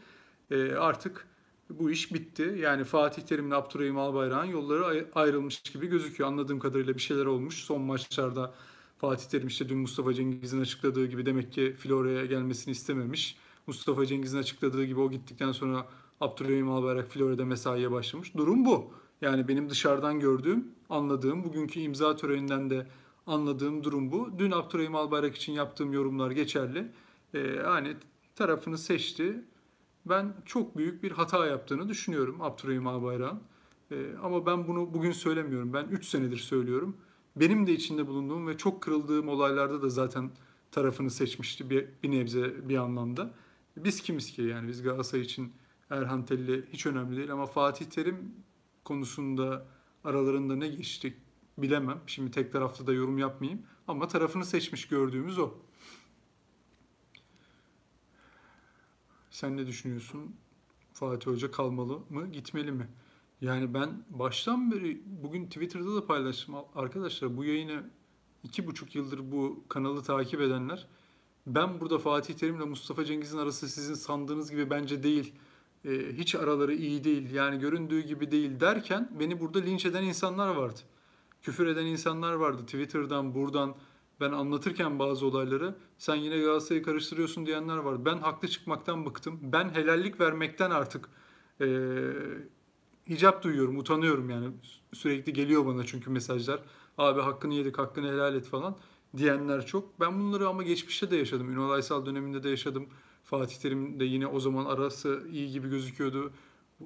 e, artık bu iş bitti. Yani Fatih Terim'le Abdurrahim Albayrak'ın yolları ayrılmış gibi gözüküyor. Anladığım kadarıyla bir şeyler olmuş. Son maçlarda Fatih Terim işte dün Mustafa Cengiz'in açıkladığı gibi demek ki Florya'ya gelmesini istememiş. Mustafa Cengiz'in açıkladığı gibi o gittikten sonra Abdülhamim Albayrak Florya'da mesaiye başlamış. Durum bu. Yani benim dışarıdan gördüğüm, anladığım, bugünkü imza töreninden de anladığım durum bu. Dün Abdurrahim Albayrak için yaptığım yorumlar geçerli. Ee, yani tarafını seçti. Ben çok büyük bir hata yaptığını düşünüyorum Abdurrahim Albayrak'ın. Ee, ama ben bunu bugün söylemiyorum. Ben 3 senedir söylüyorum. Benim de içinde bulunduğum ve çok kırıldığım olaylarda da zaten tarafını seçmişti bir, bir nebze bir anlamda. Biz kimiz ki yani biz Galatasaray için Erhan Telli hiç önemli değil ama Fatih Terim konusunda aralarında ne geçti bilemem. Şimdi tek taraflı da yorum yapmayayım ama tarafını seçmiş gördüğümüz o. Sen ne düşünüyorsun? Fatih Hoca kalmalı mı, gitmeli mi? Yani ben baştan beri bugün Twitter'da da paylaştım arkadaşlar bu yayını iki buçuk yıldır bu kanalı takip edenler ben burada Fatih Terim'le Mustafa Cengiz'in arası sizin sandığınız gibi bence değil e, hiç araları iyi değil yani göründüğü gibi değil derken beni burada linç eden insanlar vardı. Küfür eden insanlar vardı Twitter'dan buradan ben anlatırken bazı olayları sen yine Galatasaray'ı karıştırıyorsun diyenler vardı. Ben haklı çıkmaktan bıktım. Ben helallik vermekten artık e, hicap duyuyorum, utanıyorum yani. Sürekli geliyor bana çünkü mesajlar. Abi hakkını yedik, hakkını helal et falan diyenler çok. Ben bunları ama geçmişte de yaşadım. Ünal Aysal döneminde de yaşadım. Fatih Terim de yine o zaman arası iyi gibi gözüküyordu.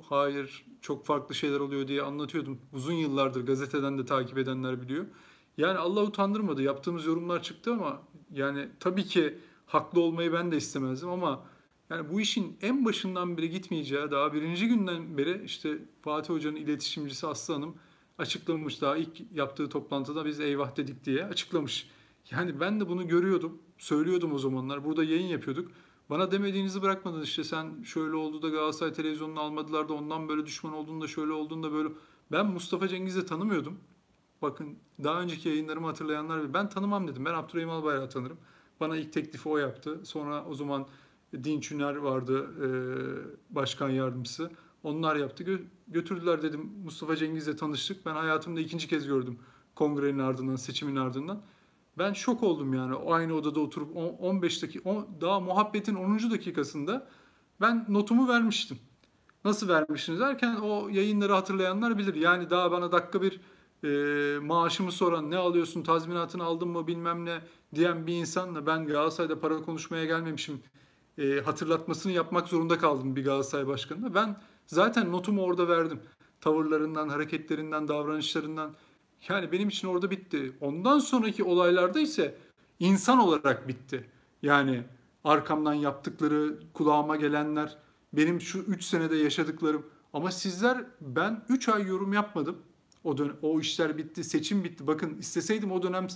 Hayır çok farklı şeyler oluyor diye anlatıyordum. Uzun yıllardır gazeteden de takip edenler biliyor. Yani Allah utandırmadı. Yaptığımız yorumlar çıktı ama yani tabii ki haklı olmayı ben de istemezdim ama yani bu işin en başından beri gitmeyeceği daha birinci günden beri işte Fatih Hoca'nın iletişimcisi Aslı Hanım açıklamış daha ilk yaptığı toplantıda biz eyvah dedik diye açıklamış. Yani ben de bunu görüyordum, söylüyordum o zamanlar. Burada yayın yapıyorduk. Bana demediğinizi bırakmadınız işte sen şöyle oldu da Galatasaray televizyonunu almadılar da ondan böyle düşman olduğunda şöyle olduğunda böyle. Ben Mustafa Cengiz'i tanımıyordum. Bakın daha önceki yayınlarımı hatırlayanlar ben tanımam dedim. Ben Abdurrahim Albayrak'ı tanırım. Bana ilk teklifi o yaptı. Sonra o zaman Dinç Üner vardı e, başkan yardımcısı. Onlar yaptı. Gö- götürdüler dedim Mustafa Cengiz'le tanıştık. Ben hayatımda ikinci kez gördüm kongrenin ardından, seçimin ardından. Ben şok oldum yani aynı odada oturup 15 dakika daha muhabbetin 10. dakikasında ben notumu vermiştim. Nasıl vermiştiniz derken o yayınları hatırlayanlar bilir. Yani daha bana dakika bir e, maaşımı soran ne alıyorsun tazminatını aldın mı bilmem ne diyen bir insanla ben Galatasaray'da para konuşmaya gelmemişim e, hatırlatmasını yapmak zorunda kaldım bir Galatasaray başkanına. Ben zaten notumu orada verdim. Tavırlarından, hareketlerinden, davranışlarından yani benim için orada bitti. Ondan sonraki olaylarda ise insan olarak bitti. Yani arkamdan yaptıkları, kulağıma gelenler, benim şu 3 senede yaşadıklarım. Ama sizler ben 3 ay yorum yapmadım. O dön o işler bitti, seçim bitti. Bakın isteseydim o dönem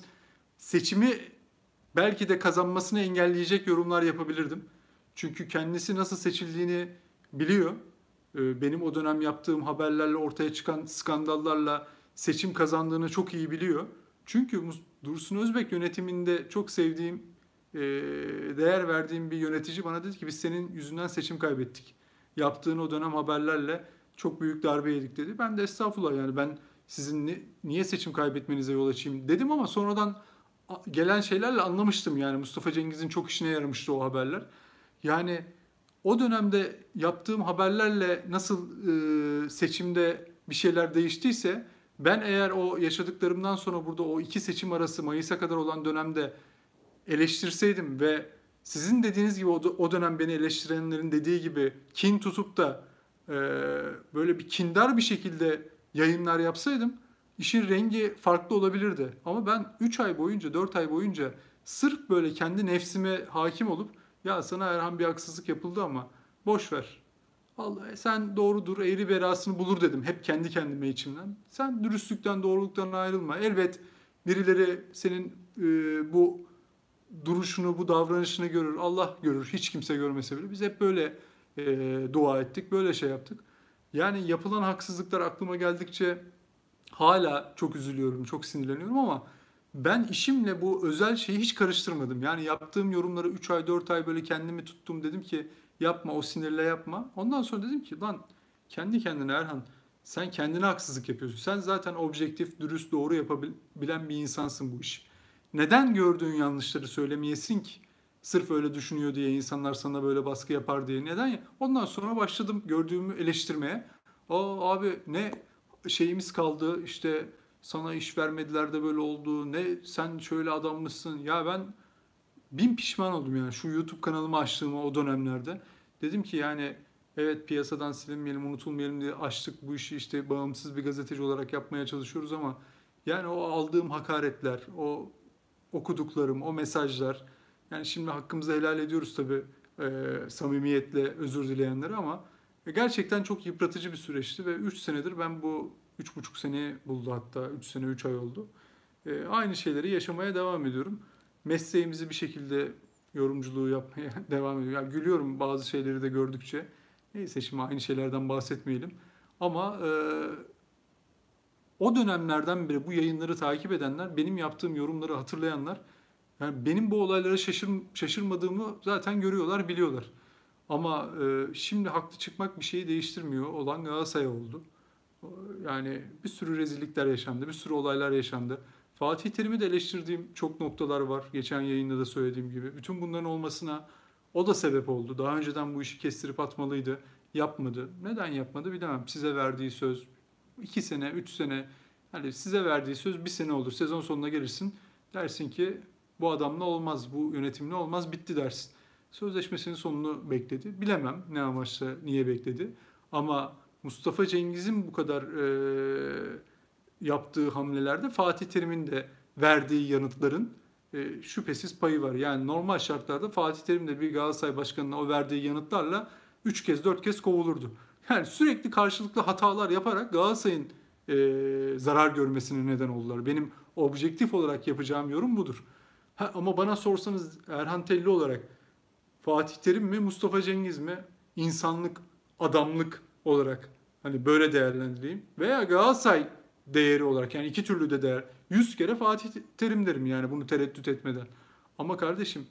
seçimi belki de kazanmasını engelleyecek yorumlar yapabilirdim. Çünkü kendisi nasıl seçildiğini biliyor. Ee, benim o dönem yaptığım haberlerle ortaya çıkan skandallarla seçim kazandığını çok iyi biliyor. Çünkü Dursun Özbek yönetiminde çok sevdiğim, değer verdiğim bir yönetici bana dedi ki biz senin yüzünden seçim kaybettik. Yaptığın o dönem haberlerle çok büyük darbe yedik dedi. Ben de estağfurullah yani ben sizin niye seçim kaybetmenize yol açayım dedim ama sonradan gelen şeylerle anlamıştım yani Mustafa Cengiz'in çok işine yaramıştı o haberler. Yani o dönemde yaptığım haberlerle nasıl e, seçimde bir şeyler değiştiyse ben eğer o yaşadıklarımdan sonra burada o iki seçim arası Mayıs'a kadar olan dönemde eleştirseydim ve sizin dediğiniz gibi o dönem beni eleştirenlerin dediği gibi kin tutup da e, böyle bir kindar bir şekilde yayınlar yapsaydım işin rengi farklı olabilirdi. Ama ben 3 ay boyunca 4 ay boyunca sırf böyle kendi nefsime hakim olup ya sana Erhan bir haksızlık yapıldı ama boş ver Vallahi sen doğrudur, eğri berasını bulur dedim hep kendi kendime içimden. Sen dürüstlükten, doğruluktan ayrılma. Elbet birileri senin e, bu duruşunu, bu davranışını görür. Allah görür, hiç kimse görmese bile. Biz hep böyle e, dua ettik, böyle şey yaptık. Yani yapılan haksızlıklar aklıma geldikçe hala çok üzülüyorum, çok sinirleniyorum ama ben işimle bu özel şeyi hiç karıştırmadım. Yani yaptığım yorumlara 3 ay 4 ay böyle kendimi tuttum dedim ki Yapma o sinirle yapma. Ondan sonra dedim ki lan kendi kendine Erhan sen kendine haksızlık yapıyorsun. Sen zaten objektif, dürüst, doğru yapabilen bir insansın bu iş. Neden gördüğün yanlışları söylemeyesin ki? Sırf öyle düşünüyor diye insanlar sana böyle baskı yapar diye. Neden ya? Ondan sonra başladım gördüğümü eleştirmeye. Aa abi ne şeyimiz kaldı işte sana iş vermediler de böyle oldu. Ne sen şöyle adam mısın? Ya ben bin pişman oldum yani şu YouTube kanalımı açtığıma o dönemlerde. Dedim ki yani evet piyasadan silinmeyelim, unutulmayalım diye açtık bu işi işte bağımsız bir gazeteci olarak yapmaya çalışıyoruz ama yani o aldığım hakaretler, o okuduklarım, o mesajlar yani şimdi hakkımızı helal ediyoruz tabii e, samimiyetle özür dileyenlere ama e, gerçekten çok yıpratıcı bir süreçti ve 3 senedir ben bu 3,5 sene buldu hatta 3 sene 3 ay oldu. E, aynı şeyleri yaşamaya devam ediyorum mesleğimizi bir şekilde yorumculuğu yapmaya devam ediyor. Yani gülüyorum bazı şeyleri de gördükçe. Neyse şimdi aynı şeylerden bahsetmeyelim. Ama e, o dönemlerden beri bu yayınları takip edenler, benim yaptığım yorumları hatırlayanlar, yani benim bu olaylara şaşır, şaşırmadığımı zaten görüyorlar, biliyorlar. Ama e, şimdi haklı çıkmak bir şeyi değiştirmiyor olan Galatasaray oldu. Yani bir sürü rezillikler yaşandı, bir sürü olaylar yaşandı. Fatih Terim'i de eleştirdiğim çok noktalar var. Geçen yayında da söylediğim gibi. Bütün bunların olmasına o da sebep oldu. Daha önceden bu işi kestirip atmalıydı. Yapmadı. Neden yapmadı bilemem. Size verdiği söz 2 sene, 3 sene yani size verdiği söz bir sene olur. Sezon sonuna gelirsin. Dersin ki bu adamla olmaz, bu yönetimle olmaz, bitti dersin. Sözleşmesinin sonunu bekledi. Bilemem ne amaçla, niye bekledi. Ama Mustafa Cengiz'in bu kadar e, yaptığı hamlelerde Fatih Terim'in de verdiği yanıtların e, şüphesiz payı var. Yani normal şartlarda Fatih Terim de bir Galatasaray başkanına o verdiği yanıtlarla 3 kez 4 kez kovulurdu. Yani sürekli karşılıklı hatalar yaparak Galatasaray'ın e, zarar görmesine neden oldular. Benim objektif olarak yapacağım yorum budur. Ha, ama bana sorsanız Erhan Telli olarak Fatih Terim mi Mustafa Cengiz mi insanlık, adamlık olarak hani böyle değerlendireyim. Veya Galatasaray değeri olarak. Yani iki türlü de değer. 100 kere Fatih Terim derim yani bunu tereddüt etmeden. Ama kardeşim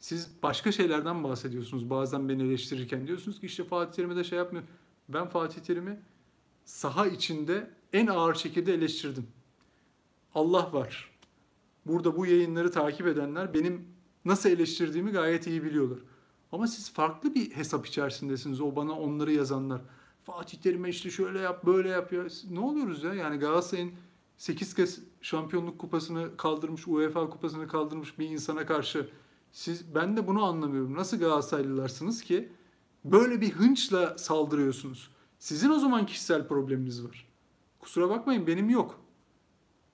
siz başka şeylerden bahsediyorsunuz. Bazen beni eleştirirken diyorsunuz ki işte Fatih Terim'e de şey yapmıyor. Ben Fatih Terim'i saha içinde en ağır şekilde eleştirdim. Allah var. Burada bu yayınları takip edenler benim nasıl eleştirdiğimi gayet iyi biliyorlar. Ama siz farklı bir hesap içerisindesiniz. O bana onları yazanlar. Fatih Terim'e işte şöyle yap böyle yap ya. Ne oluyoruz ya? Yani Galatasaray'ın 8 kez şampiyonluk kupasını kaldırmış, UEFA kupasını kaldırmış bir insana karşı siz ben de bunu anlamıyorum. Nasıl Galatasaraylılarsınız ki böyle bir hınçla saldırıyorsunuz? Sizin o zaman kişisel probleminiz var. Kusura bakmayın benim yok.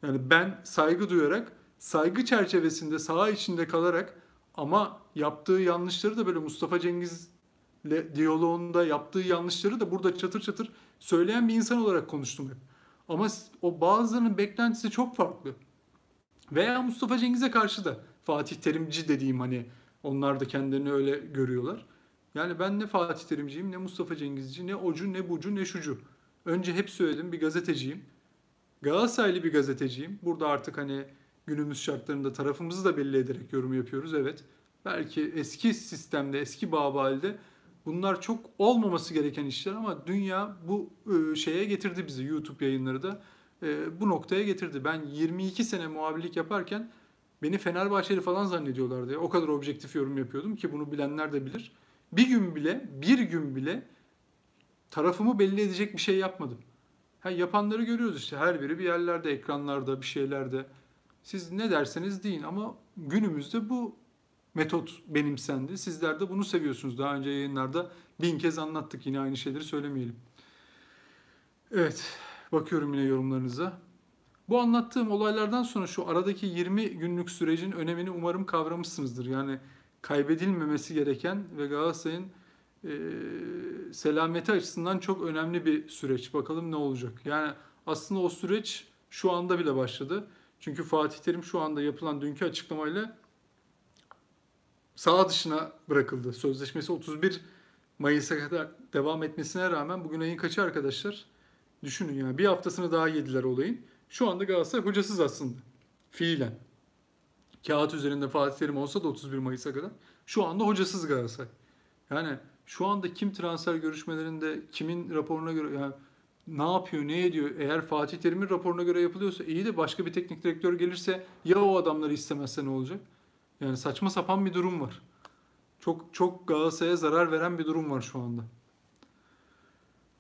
Yani ben saygı duyarak, saygı çerçevesinde saha içinde kalarak ama yaptığı yanlışları da böyle Mustafa Cengiz diyaloğunda yaptığı yanlışları da burada çatır çatır söyleyen bir insan olarak konuştum hep. Ama o bazılarının beklentisi çok farklı. Veya Mustafa Cengiz'e karşı da Fatih Terimci dediğim hani onlar da kendilerini öyle görüyorlar. Yani ben ne Fatih Terimciyim ne Mustafa Cengizci ne ocu ne bucu ne şucu. Önce hep söyledim bir gazeteciyim. Galatasaraylı bir gazeteciyim. Burada artık hani günümüz şartlarında tarafımızı da belli ederek yorum yapıyoruz evet. Belki eski sistemde eski Babal'de Bunlar çok olmaması gereken işler ama dünya bu e, şeye getirdi bizi YouTube yayınları da e, bu noktaya getirdi. Ben 22 sene muhabirlik yaparken beni Fenerbahçeli falan zannediyorlardı. O kadar objektif yorum yapıyordum ki bunu bilenler de bilir. Bir gün bile, bir gün bile tarafımı belli edecek bir şey yapmadım. Ha, yapanları görüyoruz işte her biri bir yerlerde, ekranlarda, bir şeylerde. Siz ne derseniz deyin ama günümüzde bu metot benimsendi. Sizler de bunu seviyorsunuz. Daha önce yayınlarda bin kez anlattık. Yine aynı şeyleri söylemeyelim. Evet, bakıyorum yine yorumlarınıza. Bu anlattığım olaylardan sonra şu aradaki 20 günlük sürecin önemini umarım kavramışsınızdır. Yani kaybedilmemesi gereken ve Galatasaray'ın e, selameti açısından çok önemli bir süreç. Bakalım ne olacak. Yani aslında o süreç şu anda bile başladı. Çünkü Fatih Terim şu anda yapılan dünkü açıklamayla sağ dışına bırakıldı. Sözleşmesi 31 Mayıs'a kadar devam etmesine rağmen bugün ayın kaçı arkadaşlar? Düşünün yani bir haftasını daha yediler olayın. Şu anda Galatasaray hocasız aslında. Fiilen. Kağıt üzerinde Fatih Terim olsa da 31 Mayıs'a kadar. Şu anda hocasız Galatasaray. Yani şu anda kim transfer görüşmelerinde kimin raporuna göre yani ne yapıyor, ne ediyor? Eğer Fatih Terim'in raporuna göre yapılıyorsa iyi de başka bir teknik direktör gelirse ya o adamları istemezse ne olacak? Yani saçma sapan bir durum var. Çok çok Galatasaray'a zarar veren bir durum var şu anda.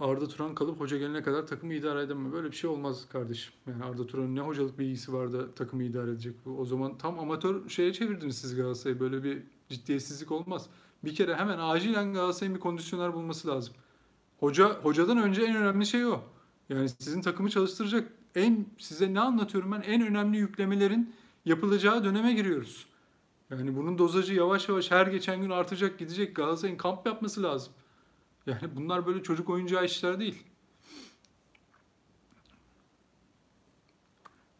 Arda Turan kalıp hoca gelene kadar takımı idare edemem. Böyle bir şey olmaz kardeşim. Yani Arda Turan'ın ne hocalık bilgisi var da takımı idare edecek O zaman tam amatör şeye çevirdiniz siz Galatasaray'ı. Böyle bir ciddiyetsizlik olmaz. Bir kere hemen acilen Galatasaray'ın bir kondisyoner bulması lazım. Hoca hocadan önce en önemli şey o. Yani sizin takımı çalıştıracak en size ne anlatıyorum ben en önemli yüklemelerin yapılacağı döneme giriyoruz. Yani bunun dozajı yavaş yavaş her geçen gün artacak gidecek. Galatasaray'ın kamp yapması lazım. Yani bunlar böyle çocuk oyuncağı işler değil.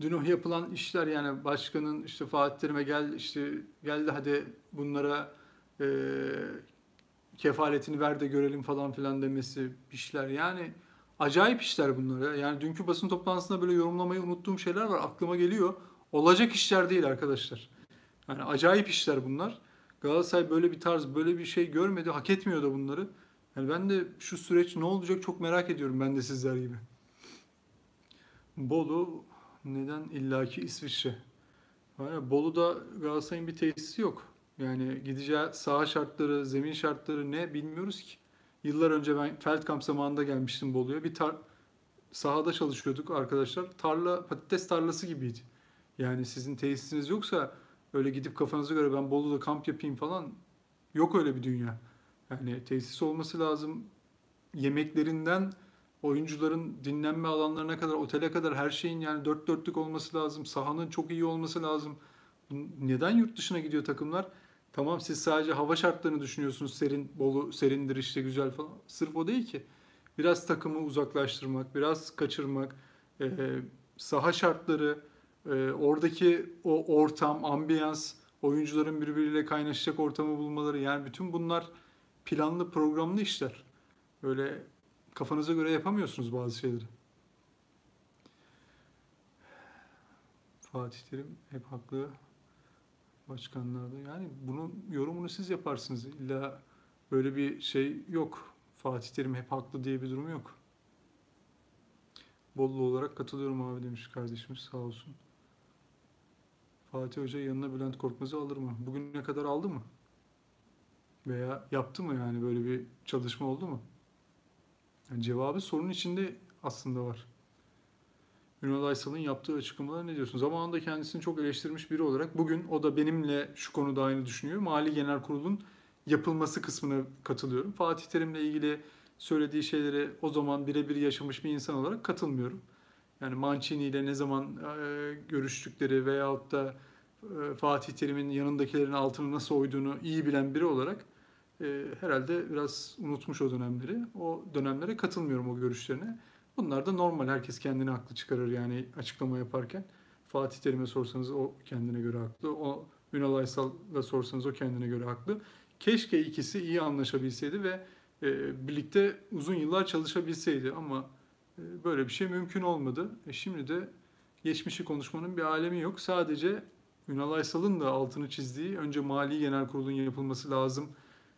Dün o yapılan işler yani başkanın işte Fatih gel işte geldi hadi bunlara e, kefaletini ver de görelim falan filan demesi işler. Yani acayip işler bunlar ya. Yani dünkü basın toplantısında böyle yorumlamayı unuttuğum şeyler var aklıma geliyor. Olacak işler değil arkadaşlar. Yani acayip işler bunlar. Galatasaray böyle bir tarz, böyle bir şey görmedi. Hak etmiyor da bunları. Yani ben de şu süreç ne olacak çok merak ediyorum ben de sizler gibi. Bolu neden illaki İsviçre? Yani Bolu'da Galatasaray'ın bir tesisi yok. Yani gideceği saha şartları, zemin şartları ne bilmiyoruz ki. Yıllar önce ben Feldkamp zamanında gelmiştim Bolu'ya. Bir tar sahada çalışıyorduk arkadaşlar. Tarla patates tarlası gibiydi. Yani sizin tesisiniz yoksa Öyle gidip kafanıza göre ben Bolu'da kamp yapayım falan yok öyle bir dünya. Yani tesis olması lazım. Yemeklerinden oyuncuların dinlenme alanlarına kadar, otele kadar her şeyin yani dört dörtlük olması lazım. Sahanın çok iyi olması lazım. Neden yurt dışına gidiyor takımlar? Tamam siz sadece hava şartlarını düşünüyorsunuz. Serin, bolu, serindir işte güzel falan. Sırf o değil ki. Biraz takımı uzaklaştırmak, biraz kaçırmak, e, saha şartları, e, oradaki o ortam, ambiyans, oyuncuların birbiriyle kaynaşacak ortamı bulmaları yani bütün bunlar planlı programlı işler. Böyle kafanıza göre yapamıyorsunuz bazı şeyleri. Fatih Terim hep haklı başkanlarda. Yani bunun yorumunu siz yaparsınız. İlla böyle bir şey yok. Fatih Terim hep haklı diye bir durum yok. Bollu olarak katılıyorum abi demiş kardeşimiz sağ olsun. Fatih Hoca yanına Bülent Korkmaz'ı alır mı? Bugün ne kadar aldı mı? Veya yaptı mı yani böyle bir çalışma oldu mu? Yani cevabı sorunun içinde aslında var. Ünal Aysal'ın yaptığı açıklamalar ne diyorsun? Zamanında kendisini çok eleştirmiş biri olarak bugün o da benimle şu konuda aynı düşünüyor. Mali Genel Kurul'un yapılması kısmına katılıyorum. Fatih Terim'le ilgili söylediği şeylere o zaman birebir yaşamış bir insan olarak katılmıyorum. Yani Mancini ile ne zaman e, görüştükleri veyahut da e, Fatih Terim'in yanındakilerin altını nasıl oyduğunu iyi bilen biri olarak e, herhalde biraz unutmuş o dönemleri. O dönemlere katılmıyorum o görüşlerine. Bunlar da normal. Herkes kendini haklı çıkarır yani açıklama yaparken. Fatih Terim'e sorsanız o kendine göre haklı. O Ünal Aysal'a sorsanız o kendine göre haklı. Keşke ikisi iyi anlaşabilseydi ve e, birlikte uzun yıllar çalışabilseydi ama ee, böyle bir şey mümkün olmadı. E şimdi de geçmişi konuşmanın bir alemi yok. Sadece Ünal Aysal'ın da altını çizdiği önce Mali Genel Kurulu'nun yapılması lazım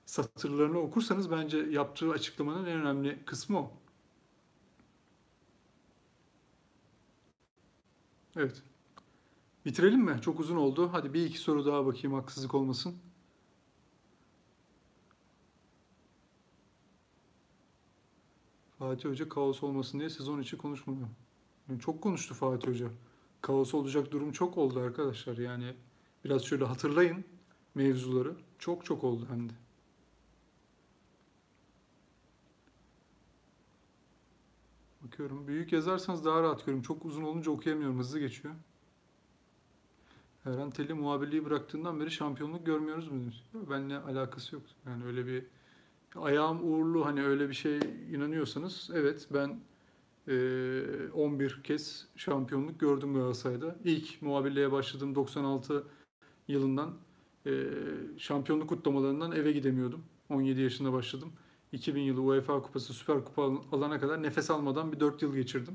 satırlarını okursanız bence yaptığı açıklamanın en önemli kısmı o. Evet. Bitirelim mi? Çok uzun oldu. Hadi bir iki soru daha bakayım haksızlık olmasın. Fatih Hoca kaos olmasın diye sezon içi konuşmuyor. Yani çok konuştu Fatih Hoca. Kaos olacak durum çok oldu arkadaşlar. Yani biraz şöyle hatırlayın mevzuları. Çok çok oldu hem de. Bakıyorum. Büyük yazarsanız daha rahat görüyorum. Çok uzun olunca okuyamıyorum. Hızlı geçiyor. Erhan Telli muhabirliği bıraktığından beri şampiyonluk görmüyoruz mu? Benle alakası yok. Yani öyle bir ayağım uğurlu hani öyle bir şey inanıyorsanız evet ben e, 11 kez şampiyonluk gördüm Galatasaray'da. İlk muhabirliğe başladığım 96 yılından e, şampiyonluk kutlamalarından eve gidemiyordum. 17 yaşında başladım. 2000 yılı UEFA Kupası Süper Kupa alana kadar nefes almadan bir 4 yıl geçirdim.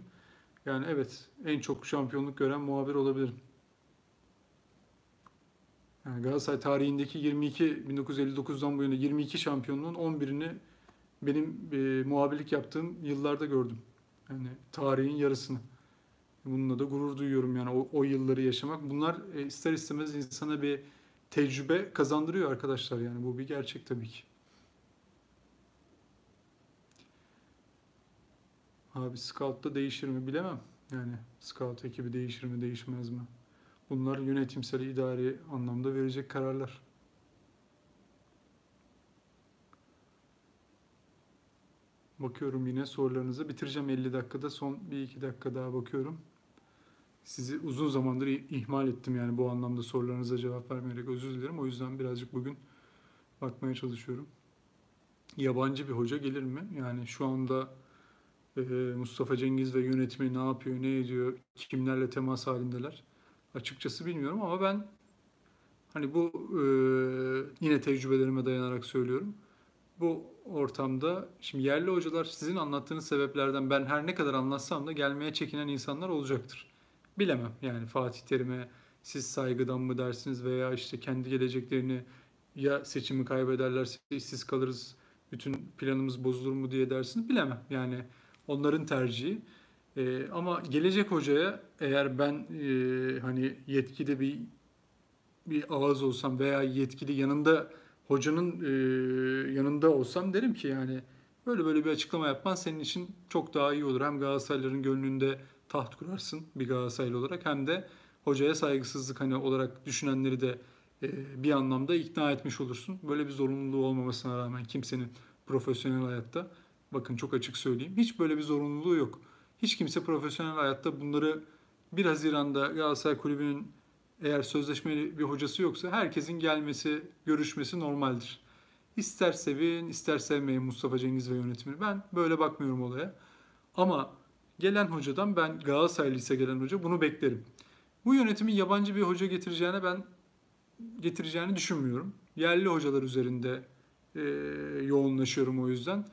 Yani evet en çok şampiyonluk gören muhabir olabilirim. Yani Galatasaray tarihindeki 22 1959'dan bu yana 22 şampiyonluğun 11'ini benim e, muhabirlik yaptığım yıllarda gördüm. Yani tarihin yarısını. Bununla da gurur duyuyorum yani o, o yılları yaşamak. Bunlar e, ister istemez insana bir tecrübe kazandırıyor arkadaşlar yani bu bir gerçek tabii ki. Abi scout'ta değişir mi bilemem. Yani scout ekibi değişir mi değişmez mi? Bunlar yönetimsel, idari anlamda verecek kararlar. Bakıyorum yine sorularınızı. Bitireceğim 50 dakikada. Son bir iki dakika daha bakıyorum. Sizi uzun zamandır ihmal ettim yani bu anlamda sorularınıza cevap vermeyerek özür dilerim. O yüzden birazcık bugün bakmaya çalışıyorum. Yabancı bir hoca gelir mi? Yani şu anda Mustafa Cengiz ve yönetimi ne yapıyor, ne ediyor, kimlerle temas halindeler? Açıkçası bilmiyorum ama ben hani bu e, yine tecrübelerime dayanarak söylüyorum. Bu ortamda şimdi yerli hocalar sizin anlattığınız sebeplerden ben her ne kadar anlatsam da gelmeye çekinen insanlar olacaktır. Bilemem yani Fatih Terim'e siz saygıdan mı dersiniz veya işte kendi geleceklerini ya seçimi kaybederlerse işsiz kalırız, bütün planımız bozulur mu diye dersiniz bilemem. Yani onların tercihi. E, ama gelecek hocaya eğer ben e, hani yetkili bir bir ağız olsam veya yetkili yanında hocanın e, yanında olsam derim ki yani böyle böyle bir açıklama yapman senin için çok daha iyi olur. Hem Galatasaraylıların gönlünde taht kurarsın bir Galatasaraylı olarak hem de hocaya saygısızlık hani olarak düşünenleri de e, bir anlamda ikna etmiş olursun. Böyle bir zorunluluğu olmamasına rağmen kimsenin profesyonel hayatta bakın çok açık söyleyeyim hiç böyle bir zorunluluğu yok. Hiç kimse profesyonel hayatta bunları 1 Haziran'da Galatasaray Kulübü'nün eğer sözleşmeli bir hocası yoksa herkesin gelmesi, görüşmesi normaldir. İster sevin, ister sevmeyin Mustafa Cengiz ve yönetimini. Ben böyle bakmıyorum olaya. Ama gelen hocadan ben Galatasaraylı ise gelen hoca bunu beklerim. Bu yönetimi yabancı bir hoca getireceğine ben getireceğini düşünmüyorum. Yerli hocalar üzerinde e, yoğunlaşıyorum o yüzden.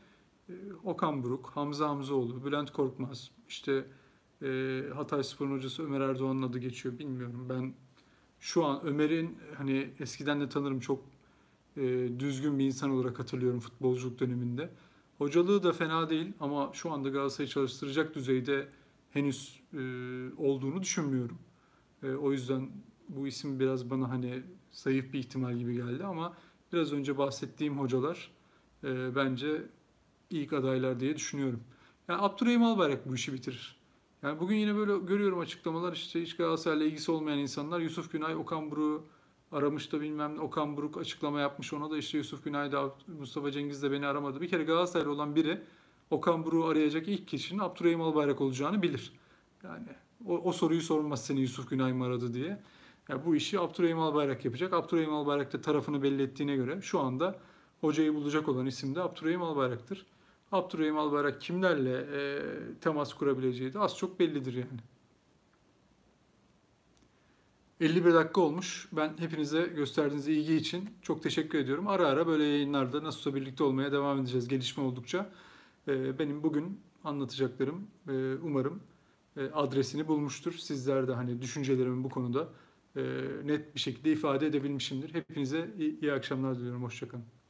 E, Okan Buruk, Hamza Hamzoğlu, Bülent Korkmaz, işte e, Hatay Spor'un hocası Ömer Erdoğan'ın adı geçiyor bilmiyorum. Ben şu an Ömer'in hani eskiden de tanırım çok e, düzgün bir insan olarak hatırlıyorum futbolculuk döneminde. Hocalığı da fena değil ama şu anda Galatasaray'ı çalıştıracak düzeyde henüz e, olduğunu düşünmüyorum. E, o yüzden bu isim biraz bana hani zayıf bir ihtimal gibi geldi ama biraz önce bahsettiğim hocalar e, bence ilk adaylar diye düşünüyorum. Yani Abdurrahim Albayrak bu işi bitirir. Yani bugün yine böyle görüyorum açıklamalar işte hiç Galatasaray'la ilgisi olmayan insanlar Yusuf Günay, Okan Buruk'u aramış da bilmem ne Okan Buruk açıklama yapmış ona da işte Yusuf Günay da Mustafa Cengiz de beni aramadı. Bir kere Galatasaraylı olan biri Okan Buruk'u arayacak ilk kişinin Abdurrahim Albayrak olacağını bilir. Yani o, o soruyu sormaz seni Yusuf Günay mı aradı diye. Yani bu işi Abdurrahim Albayrak yapacak. Abdurrahim Albayrak da tarafını belli ettiğine göre şu anda hocayı bulacak olan isim de Abdurrahim Albayrak'tır. Abdurrahim Albayrak kimlerle e, temas kurabileceği de az çok bellidir yani. 51 dakika olmuş. Ben hepinize gösterdiğiniz ilgi için çok teşekkür ediyorum. Ara ara böyle yayınlarda nasılsa birlikte olmaya devam edeceğiz gelişme oldukça. E, benim bugün anlatacaklarım e, umarım e, adresini bulmuştur. Sizler de hani düşüncelerimi bu konuda e, net bir şekilde ifade edebilmişimdir. Hepinize iyi, iyi akşamlar diliyorum. Hoşçakalın.